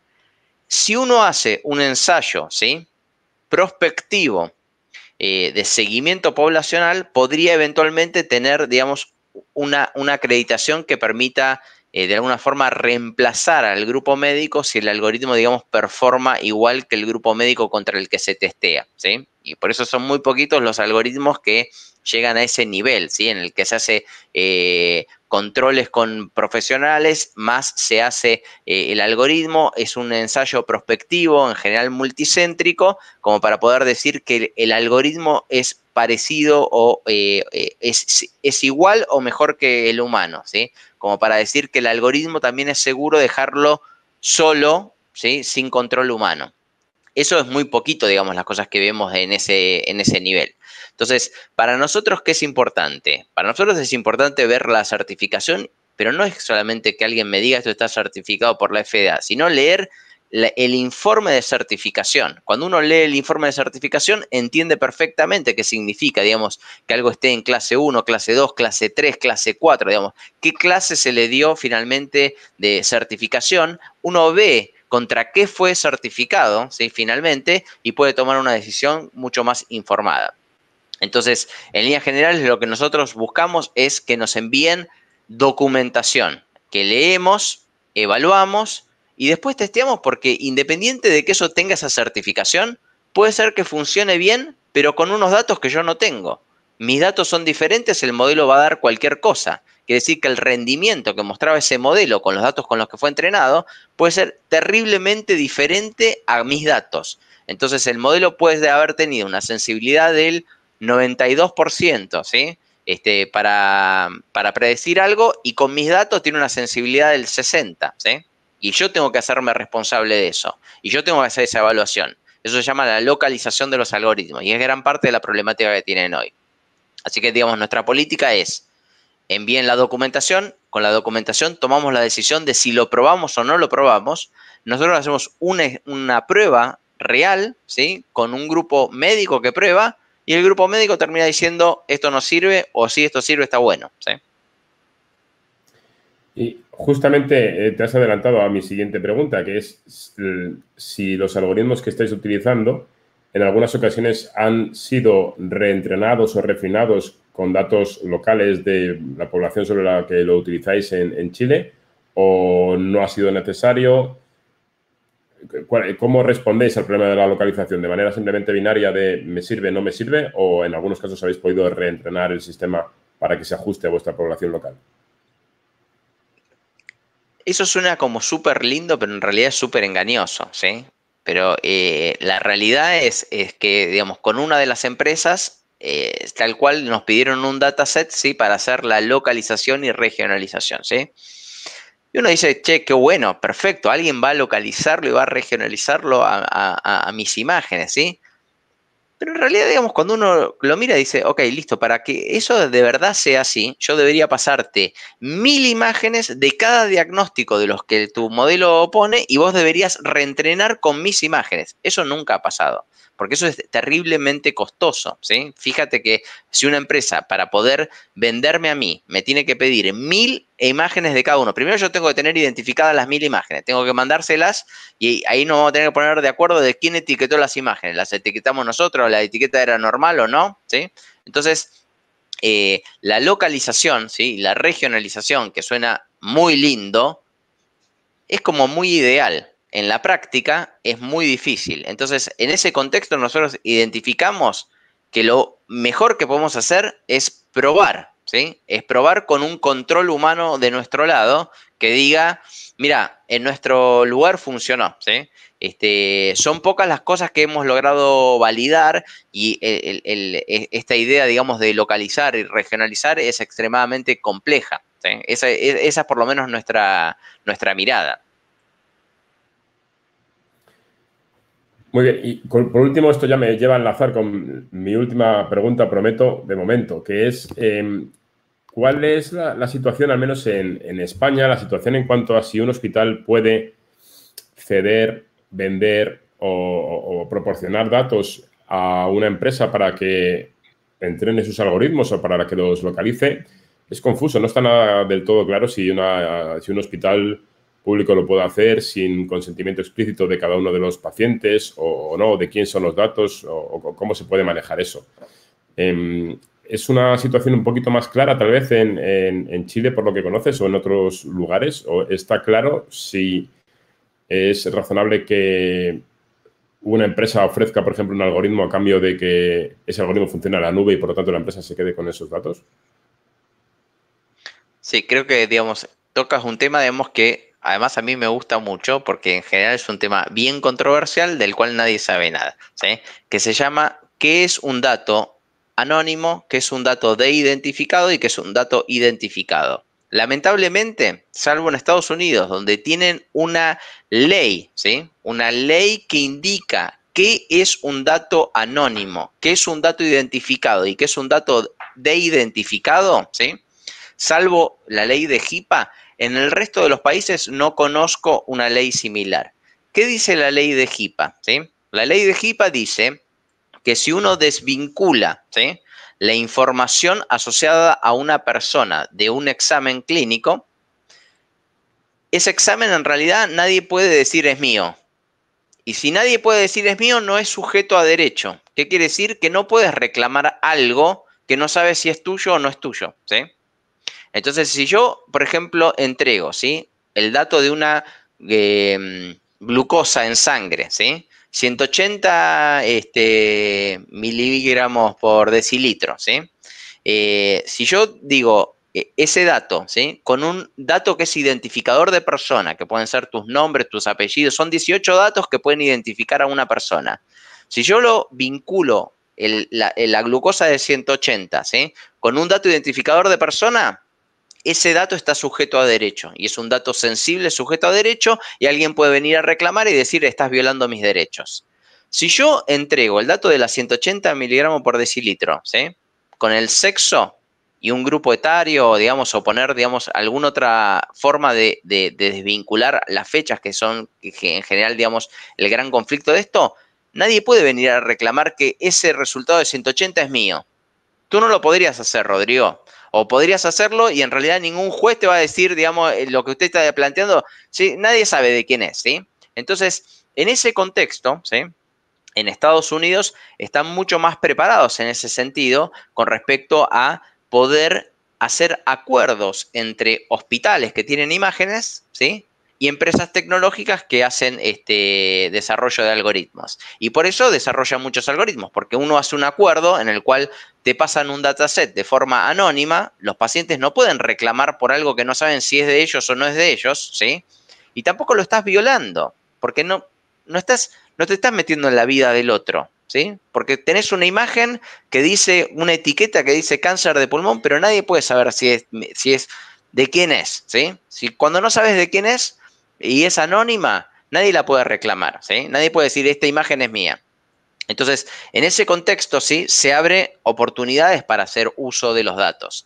Si uno hace un ensayo ¿sí? prospectivo eh, de seguimiento poblacional podría eventualmente tener, digamos, una, acreditación que permita eh, de alguna forma reemplazar al grupo médico si el algoritmo, digamos, performa igual que el grupo médico contra el que se testea, ¿sí? y por eso son muy poquitos los algoritmos que llegan a ese nivel, ¿sí? En el que se hace eh, controles con profesionales, más se hace eh, el algoritmo, es un ensayo prospectivo, en general multicéntrico, como para poder decir que el, algoritmo es parecido o eh, es, es, igual o mejor que el humano, ¿sí? Como para decir que el algoritmo también es seguro dejarlo solo, ¿sí? Sin control humano. Eso es muy poquito, digamos, las cosas que vemos en ese, en ese nivel. Entonces, para nosotros, ¿qué es importante? Para nosotros es importante ver la certificación, pero no es solamente que alguien me diga esto está certificado por la FDA, sino leer el informe de certificación. Cuando uno lee el informe de certificación, entiende perfectamente qué significa, digamos, que algo esté en clase 1, clase 2, clase 3, clase 4, digamos, qué clase se le dio finalmente de certificación. Uno ve contra qué fue certificado finalmente y puede tomar una decisión mucho más informada. Entonces, en líneas generales, lo que nosotros buscamos es que nos envíen documentación, que leemos, evaluamos y después testeamos porque independiente de que eso tenga esa certificación, puede ser que funcione bien, pero con unos datos que yo no tengo mis datos son diferentes, el modelo va a dar cualquier cosa. Quiere decir que el rendimiento que mostraba ese modelo con los datos con los que fue entrenado puede ser terriblemente diferente a mis datos. Entonces el modelo puede haber tenido una sensibilidad del 92%, ¿sí? Este, para, para predecir algo y con mis datos tiene una sensibilidad del 60%, ¿sí? Y yo tengo que hacerme responsable de eso. Y yo tengo que hacer esa evaluación. Eso se llama la localización de los algoritmos y es gran parte de la problemática que tienen hoy. Así que, digamos, nuestra política es envíen la documentación, con la documentación tomamos la decisión de si lo probamos o no lo probamos. Nosotros hacemos una, prueba real, ¿sí? Con un grupo médico que prueba y el grupo médico termina diciendo esto no sirve o si esto sirve está bueno, ¿sí? Y justamente eh, te has adelantado a mi siguiente pregunta, que es si los algoritmos que estáis utilizando en algunas ocasiones han sido reentrenados o refinados con datos locales de la población sobre la que lo utilizáis en, Chile o no ha sido necesario? ¿Cómo respondéis al problema de la localización? ¿De manera simplemente binaria de me sirve, no me sirve? ¿O en algunos casos habéis podido reentrenar el sistema para que se ajuste a vuestra población local? Eso suena como súper lindo, pero en realidad es súper engañoso, ¿sí? Pero eh, la realidad es, es, que, digamos, con una de las empresas, eh, tal cual nos pidieron un dataset, ¿sí? Para hacer la localización y regionalización, ¿sí? Y uno dice, che, qué bueno, perfecto, alguien va a localizarlo y va a regionalizarlo a, a mis imágenes, ¿sí? Pero en realidad, digamos, cuando uno lo mira, y dice, ok, listo, para que eso de verdad sea así, yo debería pasarte mil imágenes de cada diagnóstico de los que tu modelo pone y vos deberías reentrenar con mis imágenes. Eso nunca ha pasado porque eso es terriblemente costoso. ¿sí? Fíjate que si una empresa para poder venderme a mí me tiene que pedir mil imágenes de cada uno, primero yo tengo que tener identificadas las mil imágenes, tengo que mandárselas y ahí no vamos a tener que poner de acuerdo de quién etiquetó las imágenes, las etiquetamos nosotros, la etiqueta era normal o no, ¿sí? Entonces, eh, la localización, ¿sí? la regionalización, que suena muy lindo, es como muy ideal, en la práctica es muy difícil. Entonces, en ese contexto nosotros identificamos que lo mejor que podemos hacer es probar, ¿sí? Es probar con un control humano de nuestro lado que diga, mira, en nuestro lugar funcionó, ¿sí? Este, son pocas las cosas que hemos logrado validar y e, esta idea, digamos, de localizar y regionalizar es extremadamente compleja. E, esa, es por lo menos nuestra, nuestra mirada. Muy bien, y por último, esto ya me lleva a enlazar con mi última pregunta, prometo, de momento, que es em, ¿cuál es la, situación, al menos en, España, la situación en cuanto a si un hospital puede ceder, vender o, proporcionar datos a una empresa para que entrene sus algoritmos o para que los localice? Es confuso, no está nada del todo claro si, una, si un hospital público lo pueda hacer sin consentimiento explícito de cada uno de los pacientes o, no, de quién son los datos o, cómo se puede manejar eso. Em, es una situación un poquito más clara tal vez en, Chile por lo que conoces o en otros lugares o está claro si es razonable que una empresa ofrezca, por ejemplo, un algoritmo a cambio de que ese algoritmo funcione en la nube y por lo tanto la empresa se quede con esos datos. Sí, creo que, digamos, tocas un tema, digamos, que Además, a mí me gusta mucho porque en general es un tema bien controversial del cual nadie sabe nada, ¿sí? que se llama ¿qué es un dato anónimo, ¿Qué es un dato de identificado y qué es un dato identificado. Lamentablemente, salvo en Estados Unidos, donde tienen una ley, ¿sí? Una ley que indica qué es un dato anónimo, qué es un dato identificado y qué es un dato de identificado, ¿sí? Salvo la ley de HIPAA, en el resto de los países no conozco una ley similar. ¿Qué dice la ley de HIPAA? La ley de HIPAA dice que si uno desvincula la información asociada a una persona de un examen clínico, ese examen en realidad nadie puede decir es mío. Y si nadie puede decir es mío, no es sujeto a derecho. ¿Qué quiere decir? Que no puedes reclamar algo que no sabes si es tuyo o no es tuyo. ¿sí? Entonces, si yo, por ejemplo, entrego, El dato de una em, glucosa en sangre, ¿sí? 180 este, miligramos por decilitro, ¿sí? Eh, si yo digo eh, ese dato, ¿sí? Con un dato que es identificador de persona, que pueden ser tus nombres, tus apellidos, son 18 datos que pueden identificar a una persona. Si yo lo vinculo, la, glucosa de 180, ¿sí? Con un dato identificador de persona, ese dato está sujeto a derecho y es un dato sensible sujeto a derecho y alguien puede venir a reclamar y decir estás violando mis derechos. Si yo entrego el dato de las 180 miligramos por decilitro, ¿sí? con el sexo y un grupo etario, digamos, o poner, digamos, alguna otra forma de, desvincular las fechas que son, en general, digamos, el gran conflicto de esto, nadie puede venir a reclamar que ese resultado de 180 es mío. Tú no lo podrías hacer, Rodrigo. O podrías hacerlo y en realidad ningún juez te va a decir, digamos, eh, lo que usted está planteando, ¿sí? nadie sabe de quién es, ¿sí? Entonces, en ese contexto, ¿sí? En Estados Unidos están mucho más preparados en ese sentido con respecto a poder hacer acuerdos entre hospitales que tienen imágenes, ¿sí? y empresas tecnológicas que hacen este desarrollo de algoritmos. Y por eso desarrollan muchos algoritmos, porque uno hace un acuerdo en el cual te pasan un dataset de forma anónima, los pacientes no pueden reclamar por algo que no saben si es de ellos o no es de ellos, ¿sí? Y tampoco lo estás violando, porque no, no, estás, no te estás metiendo en la vida del otro, ¿sí? Porque tenés una imagen que dice, una etiqueta que dice cáncer de pulmón, pero nadie puede saber si es, si es de quién es, ¿sí? Si cuando no sabes de quién es, y es anónima, nadie la puede reclamar, ¿sí? Nadie puede decir, esta imagen es mía. Entonces, en ese contexto, sí, se abre oportunidades para hacer uso de los datos.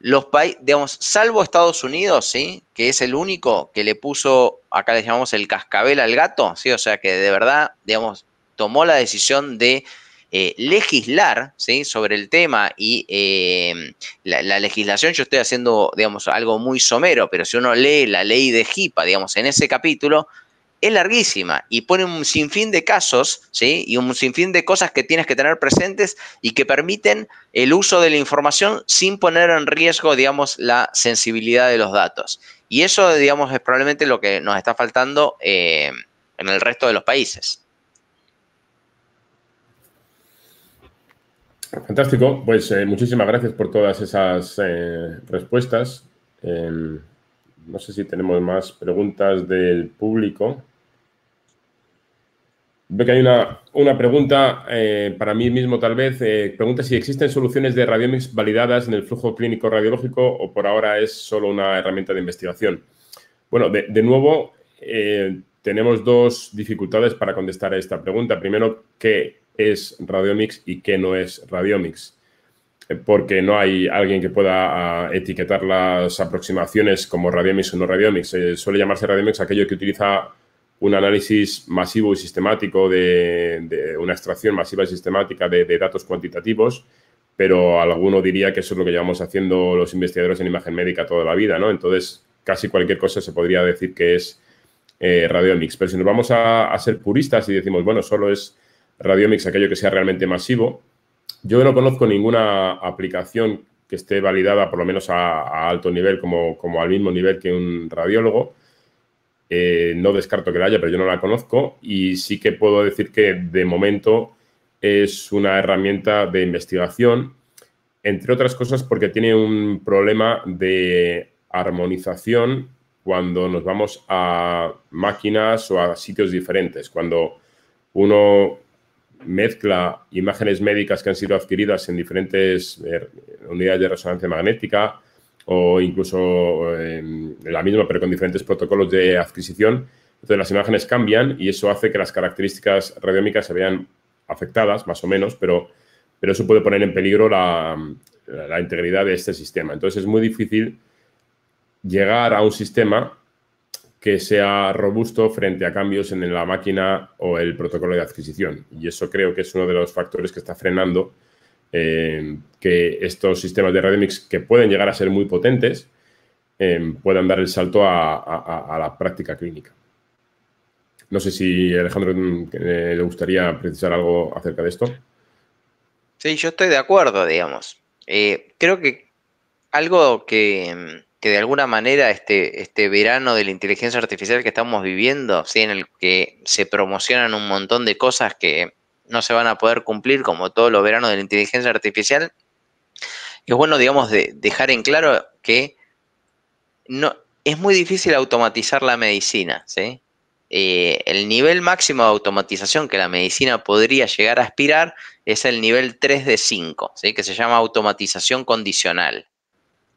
Los países, digamos, salvo Estados Unidos, sí, que es el único que le puso, acá le llamamos el cascabel al gato, sí, o sea que de verdad, digamos, tomó la decisión de eh, legislar sobre el tema y em, la, legislación, yo estoy haciendo, digamos, algo muy somero, pero si uno lee la ley de JIPA, digamos, en ese capítulo, es larguísima y pone un sinfín de casos, ¿sí? Y un sinfín de cosas que tienes que tener presentes y que permiten el uso de la información sin poner en riesgo, digamos, la sensibilidad de los datos. Y eso, digamos, es probablemente lo que nos está faltando em, en el resto de los países. Fantástico, pues eh, muchísimas gracias por todas esas eh, respuestas. Em, no sé si tenemos más preguntas del público. Veo que hay una, una pregunta eh, para mí mismo tal vez. pregunta si existen soluciones de radiomics validadas en el flujo clínico radiológico o por ahora es solo una herramienta de investigación. Bueno, de, de nuevo, tenemos dos dificultades para contestar a esta pregunta. Primero, que es radiomics y qué no es radiomics. Eh, porque no hay alguien que pueda ah, etiquetar las aproximaciones como radiomics o no radiomics. Eh, suele llamarse radiomics aquello que utiliza un análisis masivo y sistemático de, una extracción masiva y sistemática de, datos cuantitativos, pero alguno diría que eso es lo que llevamos haciendo los investigadores en imagen médica toda la vida, ¿no? Entonces, casi cualquier cosa se podría decir que es eh, radiomics. Pero si nos vamos a, a ser puristas y decimos, bueno, solo es Radiomix, aquello que sea realmente masivo. Yo no conozco ninguna aplicación que esté validada, por lo menos a, alto nivel, como, como al mismo nivel que un radiólogo. Eh, no descarto que la haya, pero yo no la conozco. Y sí que puedo decir que de momento es una herramienta de investigación, entre otras cosas porque tiene un problema de armonización cuando nos vamos a máquinas o a sitios diferentes. Cuando uno mezcla imágenes médicas que han sido adquiridas en diferentes eh, unidades de resonancia magnética o incluso em, en la misma, pero con diferentes protocolos de adquisición. Entonces las imágenes cambian y eso hace que las características radiómicas se vean afectadas, más o menos, pero, pero eso puede poner en peligro la integridad de este sistema. Entonces es muy difícil llegar a un sistema que sea robusto frente a cambios en la máquina o el protocolo de adquisición. Y eso creo que es uno de los factores que está frenando eh, que estos sistemas de Redmix, que pueden llegar a ser muy potentes, eh, puedan dar el salto a, la práctica clínica. No sé si Alejandro eh, le gustaría precisar algo acerca de esto. Sí, yo estoy de acuerdo, digamos. creo que algo que mm, que de alguna manera este, este verano de la inteligencia artificial que estamos viviendo, en el que se promocionan un montón de cosas que no se van a poder cumplir, como todos los veranos de la inteligencia artificial, es bueno, digamos, de dejar en claro que no, es muy difícil automatizar la medicina, eh, el nivel máximo de automatización que la medicina podría llegar a aspirar es el nivel 3 de 5, que se llama automatización condicional.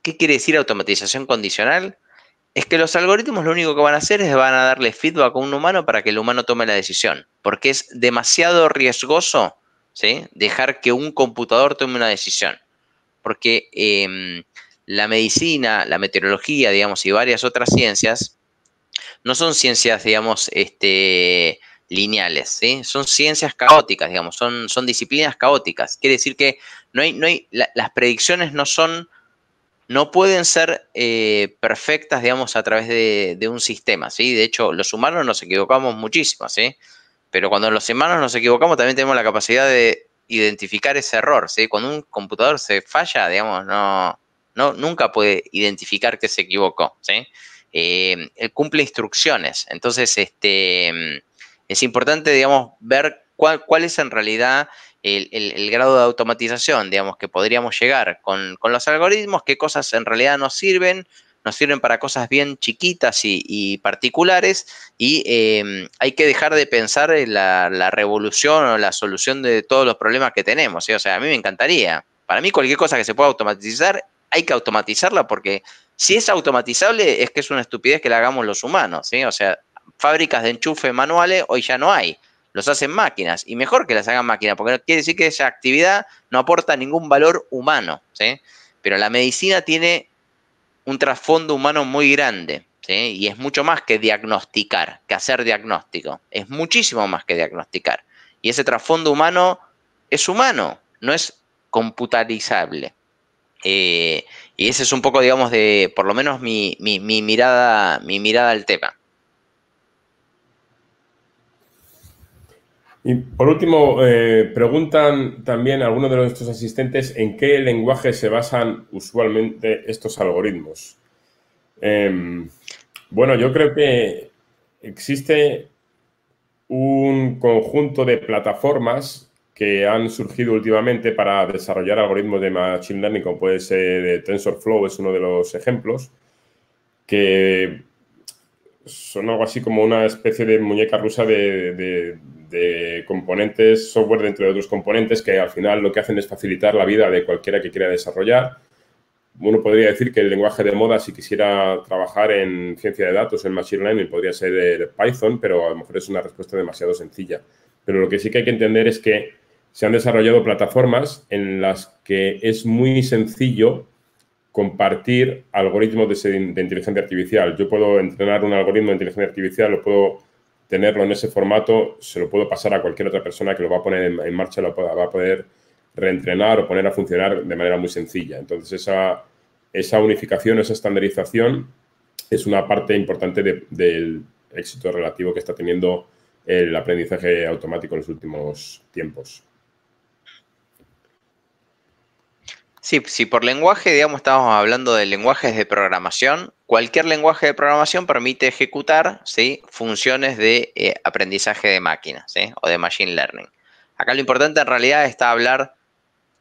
¿Qué quiere decir automatización condicional? Es que los algoritmos lo único que van a hacer es van a darle feedback a un humano para que el humano tome la decisión, porque es demasiado riesgoso dejar que un computador tome una decisión, porque em, la medicina, la meteorología, digamos, y varias otras ciencias no son ciencias, digamos, este, lineales, Son ciencias caóticas, digamos, son, son disciplinas caóticas. Quiere decir que no hay, no hay, las predicciones no son no pueden ser eh, perfectas, digamos, a través de, un sistema, ¿sí? De hecho, los humanos nos equivocamos muchísimo, ¿sí? Pero cuando los humanos nos equivocamos también tenemos la capacidad de identificar ese error, ¿sí? Cuando un computador se falla, digamos, no, no nunca puede identificar que se equivocó, ¿sí? Eh, él cumple instrucciones, entonces, este, mm, es importante, digamos, ver cuál es en realidad el, grado de automatización, digamos, que podríamos llegar con, los algoritmos, qué cosas en realidad nos sirven, nos sirven para cosas bien chiquitas y, particulares, y em, hay que dejar de pensar en la, revolución o la solución de todos los problemas que tenemos. O sea, a mí me encantaría. Para mí cualquier cosa que se pueda automatizar, hay que automatizarla porque si es automatizable es que es una estupidez que la hagamos los humanos. O sea, fábricas de enchufe manuales hoy ya no hay los hacen máquinas. Y mejor que las hagan máquinas, porque no quiere decir que esa actividad no aporta ningún valor humano. ¿sí? Pero la medicina tiene un trasfondo humano muy grande. ¿sí? Y es mucho más que diagnosticar, que hacer diagnóstico. Es muchísimo más que diagnosticar. Y ese trasfondo humano es humano, no es computarizable. Eh, y ese es un poco, digamos, de por lo menos mi, mi mirada, mi mirada al tema. Y por último, eh, preguntan también algunos de nuestros asistentes en qué lenguaje se basan usualmente estos algoritmos. Em, bueno, yo creo que existe un conjunto de plataformas que han surgido últimamente para desarrollar algoritmos de Machine Learning, como puede ser eh, TensorFlow, es uno de los ejemplos, que son algo así como una especie de muñeca rusa de, de componentes, software dentro de otros componentes que al final lo que hacen es facilitar la vida de cualquiera que quiera desarrollar. Uno podría decir que el lenguaje de moda, si quisiera trabajar en ciencia de datos, en machine learning, podría ser el Python, pero a lo mejor es una respuesta demasiado sencilla. Pero lo que sí que hay que entender es que se han desarrollado plataformas en las que es muy sencillo compartir algoritmos de, de inteligencia artificial. Yo puedo entrenar un algoritmo de inteligencia artificial, lo puedo tenerlo en ese formato, se lo puedo pasar a cualquier otra persona que lo va a poner en, marcha, lo va a poder reentrenar o poner a funcionar de manera muy sencilla. Entonces, esa, esa unificación, esa estandarización es una parte importante del éxito relativo que está teniendo el aprendizaje automático en los últimos tiempos. Sí, si por lenguaje, digamos, estábamos hablando de lenguajes de programación, cualquier lenguaje de programación permite ejecutar funciones de eh, aprendizaje de máquinas o de machine learning. Acá lo importante en realidad está hablar,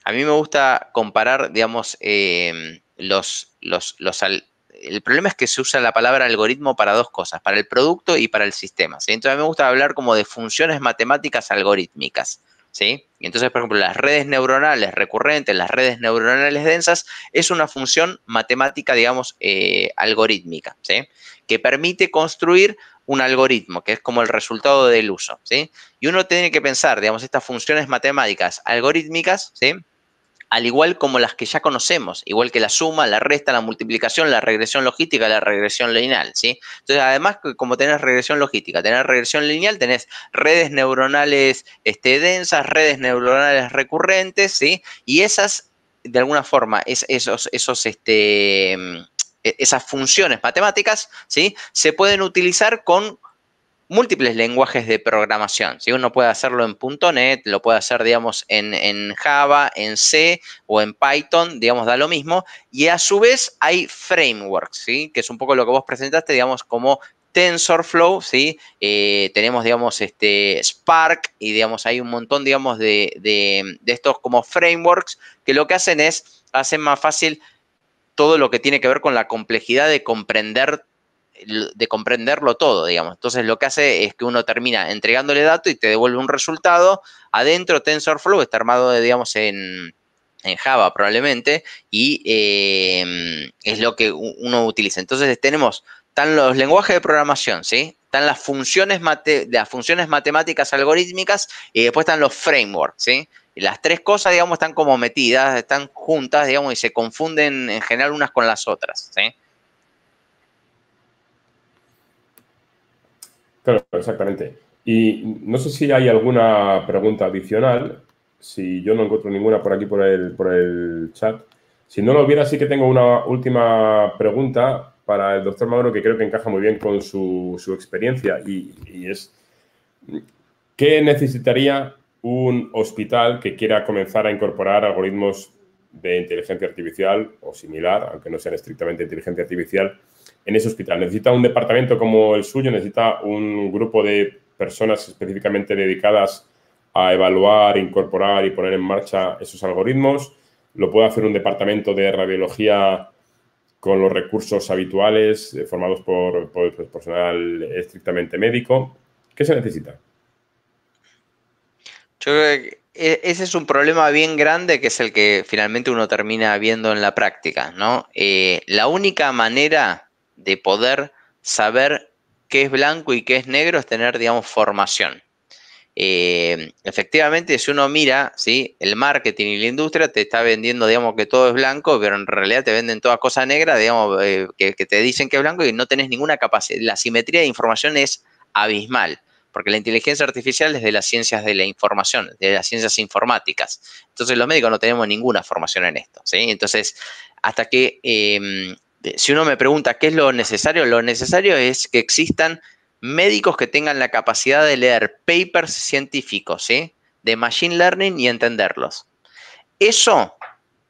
a mí me gusta comparar, digamos, em, los, el problema es que se usa la palabra algoritmo para dos cosas, para el producto y para el sistema. Entonces a mí me gusta hablar como de funciones matemáticas algorítmicas. Y entonces, por ejemplo, las redes neuronales recurrentes, las redes neuronales densas, es una función matemática, digamos, eh, algorítmica, ¿sí? Que permite construir un algoritmo, que es como el resultado del uso, ¿sí? Y uno tiene que pensar, digamos, estas funciones matemáticas algorítmicas, ¿sí? al igual como las que ya conocemos, igual que la suma, la resta, la multiplicación, la regresión logística, la regresión lineal, ¿sí? Entonces, además, como tenés regresión logística, tenés regresión lineal, tenés redes neuronales este, densas, redes neuronales recurrentes, ¿sí? Y esas, de alguna forma, es, esos, esos, este, mm, e, esas funciones matemáticas, ¿sí? Se pueden utilizar con múltiples lenguajes de programación. Si Uno puede hacerlo en .NET, lo puede hacer, digamos, en, Java, en C o en Python, digamos, da lo mismo. Y a su vez hay frameworks, ¿sí? que es un poco lo que vos presentaste, digamos, como TensorFlow, ¿sí? Eh, tenemos, digamos, este Spark y, digamos, hay un montón, digamos, de, de estos como frameworks que lo que hacen es, hacen más fácil todo lo que tiene que ver con la complejidad de comprender de comprenderlo todo, digamos. Entonces lo que hace es que uno termina entregándole datos y te devuelve un resultado. Adentro TensorFlow está armado, digamos, en, Java probablemente, y em, es lo que uno utiliza. Entonces tenemos tan los lenguajes de programación, ¿sí? Están las funciones, las funciones matemáticas algorítmicas y después están los frameworks, ¿sí? las tres cosas, digamos, están como metidas, están juntas, digamos, y se confunden en general unas con las otras, ¿sí? exactamente. Y no sé si hay alguna pregunta adicional. Si yo no encuentro ninguna por aquí, por el, por el chat. Si no lo hubiera, sí que tengo una última pregunta para el doctor Mauro, que creo que encaja muy bien con su, experiencia y, y, es, ¿qué necesitaría un hospital que quiera comenzar a incorporar algoritmos de inteligencia artificial o similar, aunque no sean estrictamente inteligencia artificial, en ese hospital. Necesita un departamento como el suyo, necesita un grupo de personas específicamente dedicadas a evaluar, incorporar y poner en marcha esos algoritmos. Lo puede hacer un departamento de radiología con los recursos habituales eh, formados por, personal estrictamente médico. ¿Qué se necesita? Yo creo que e, ese es un problema bien grande que es el que finalmente uno termina viendo en la práctica, ¿no? Eh, la única manera de poder saber qué es blanco y qué es negro es tener, digamos, formación. Eh, efectivamente, si uno mira, ¿sí? el marketing y la industria te está vendiendo, digamos, que todo es blanco, pero en realidad te venden toda cosa negra, digamos, eh, que, te dicen que es blanco y no tenés ninguna capacidad. La simetría de información es abismal, porque la inteligencia artificial es de las ciencias de la información, de las ciencias informáticas. Entonces, los médicos no tenemos ninguna formación en esto. ¿sí? Entonces, hasta que em, si uno me pregunta qué es lo necesario, lo necesario es que existan médicos que tengan la capacidad de leer papers científicos, ¿sí? De Machine Learning y entenderlos. Eso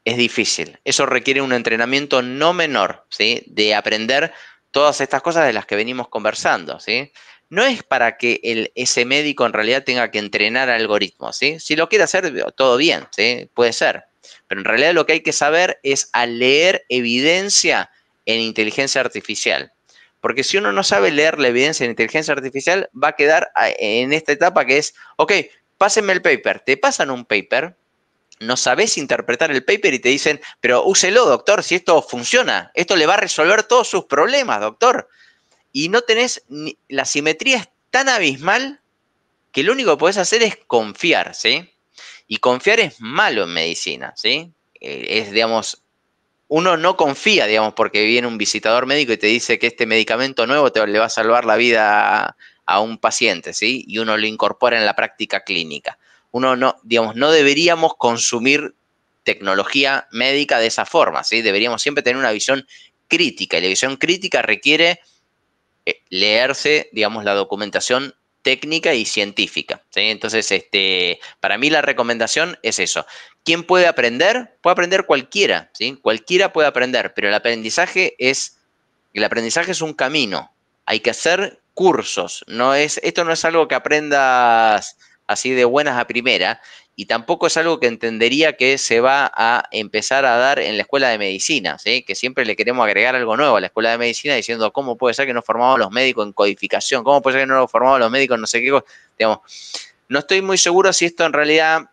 es difícil, eso requiere un entrenamiento no menor, ¿sí? De aprender todas estas cosas de las que venimos conversando, ¿sí? No es para que ese médico en realidad tenga que entrenar algoritmos, ¿sí? Si lo quiere hacer, todo bien, ¿sí? Puede ser. Pero en realidad lo que hay que saber es al leer evidencia en inteligencia artificial. Porque si uno no sabe leer la evidencia en inteligencia artificial, va a quedar ah, en esta etapa que es, ok, pásenme el paper. Te pasan un paper, no sabes interpretar el paper y te dicen, pero úselo, doctor, si esto funciona, esto le va a resolver todos sus problemas, doctor. Y no tenés, la simetría es tan abismal que lo único que podés hacer es confiar, ¿sí? Y confiar es malo en medicina, ¿sí? Eh, es, digamos, uno no confía, digamos, porque viene un visitador médico y te dice que este medicamento nuevo te, le va a salvar la vida a, un paciente, ¿sí? Y uno lo incorpora en la práctica clínica. Uno no, digamos, no deberíamos consumir tecnología médica de esa forma, ¿sí? Deberíamos siempre tener una visión crítica y la visión crítica requiere eh, leerse, digamos, la documentación técnica y científica. ¿sí? Entonces, este, para mí la recomendación es eso. ¿Quién puede aprender? Puede aprender cualquiera, ¿sí? Cualquiera puede aprender, pero el aprendizaje es, el aprendizaje es un camino. Hay que hacer cursos. No es, esto no es algo que aprendas así de buenas a primera y tampoco es algo que entendería que se va a empezar a dar en la escuela de medicina, ¿sí? que siempre le queremos agregar algo nuevo a la escuela de medicina diciendo cómo puede ser que no formamos los médicos en codificación, cómo puede ser que no formamos los médicos en no sé qué Digamos, no estoy muy seguro si esto en realidad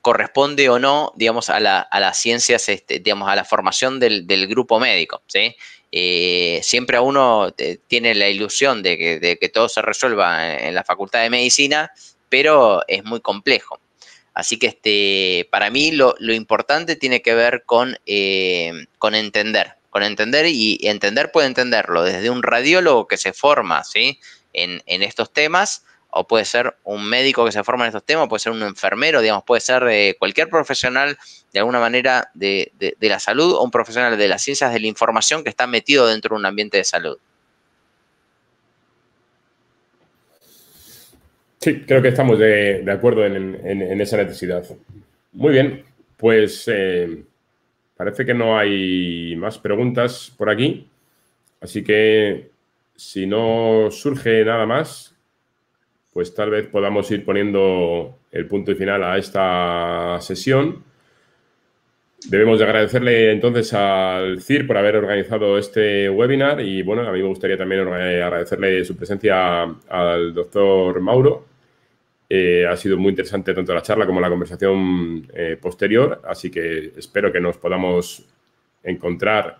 corresponde o no, digamos, a, la, las ciencias, este, digamos, a la formación del, grupo médico, ¿sí? Eh, siempre a uno eh, tiene la ilusión de que, todo se resuelva en la facultad de medicina, pero es muy complejo. Así que este, para mí lo, importante tiene que ver eh, con, entender, con entender y entender puede entenderlo desde un radiólogo que se forma ¿sí? en, estos temas, o puede ser un médico que se forma en estos temas, puede ser un enfermero, digamos, puede ser cualquier profesional de alguna manera de la salud o un profesional de las ciencias de la información que está metido dentro de un ambiente de salud. Sí, creo que estamos de, acuerdo en, esa necesidad. Muy bien, pues eh, parece que no hay más preguntas por aquí. Así que si no surge nada más, pues tal vez podamos ir poniendo el punto y final a esta sesión. Debemos de agradecerle entonces al CIR por haber organizado este webinar y bueno, a mí me gustaría también agradecerle su presencia al doctor Mauro eh, ha sido muy interesante tanto la charla como la conversación eh, posterior, así que espero que nos podamos encontrar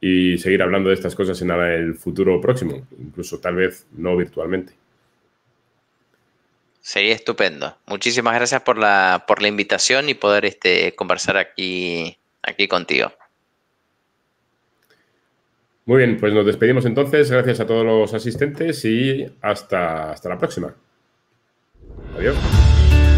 y seguir hablando de estas cosas en el futuro próximo, incluso tal vez no virtualmente. Sería estupendo. Muchísimas gracias por la, por la invitación y poder este, conversar aquí, aquí contigo. Muy bien, pues nos despedimos entonces. Gracias a todos los asistentes y hasta, hasta la próxima. Adiós.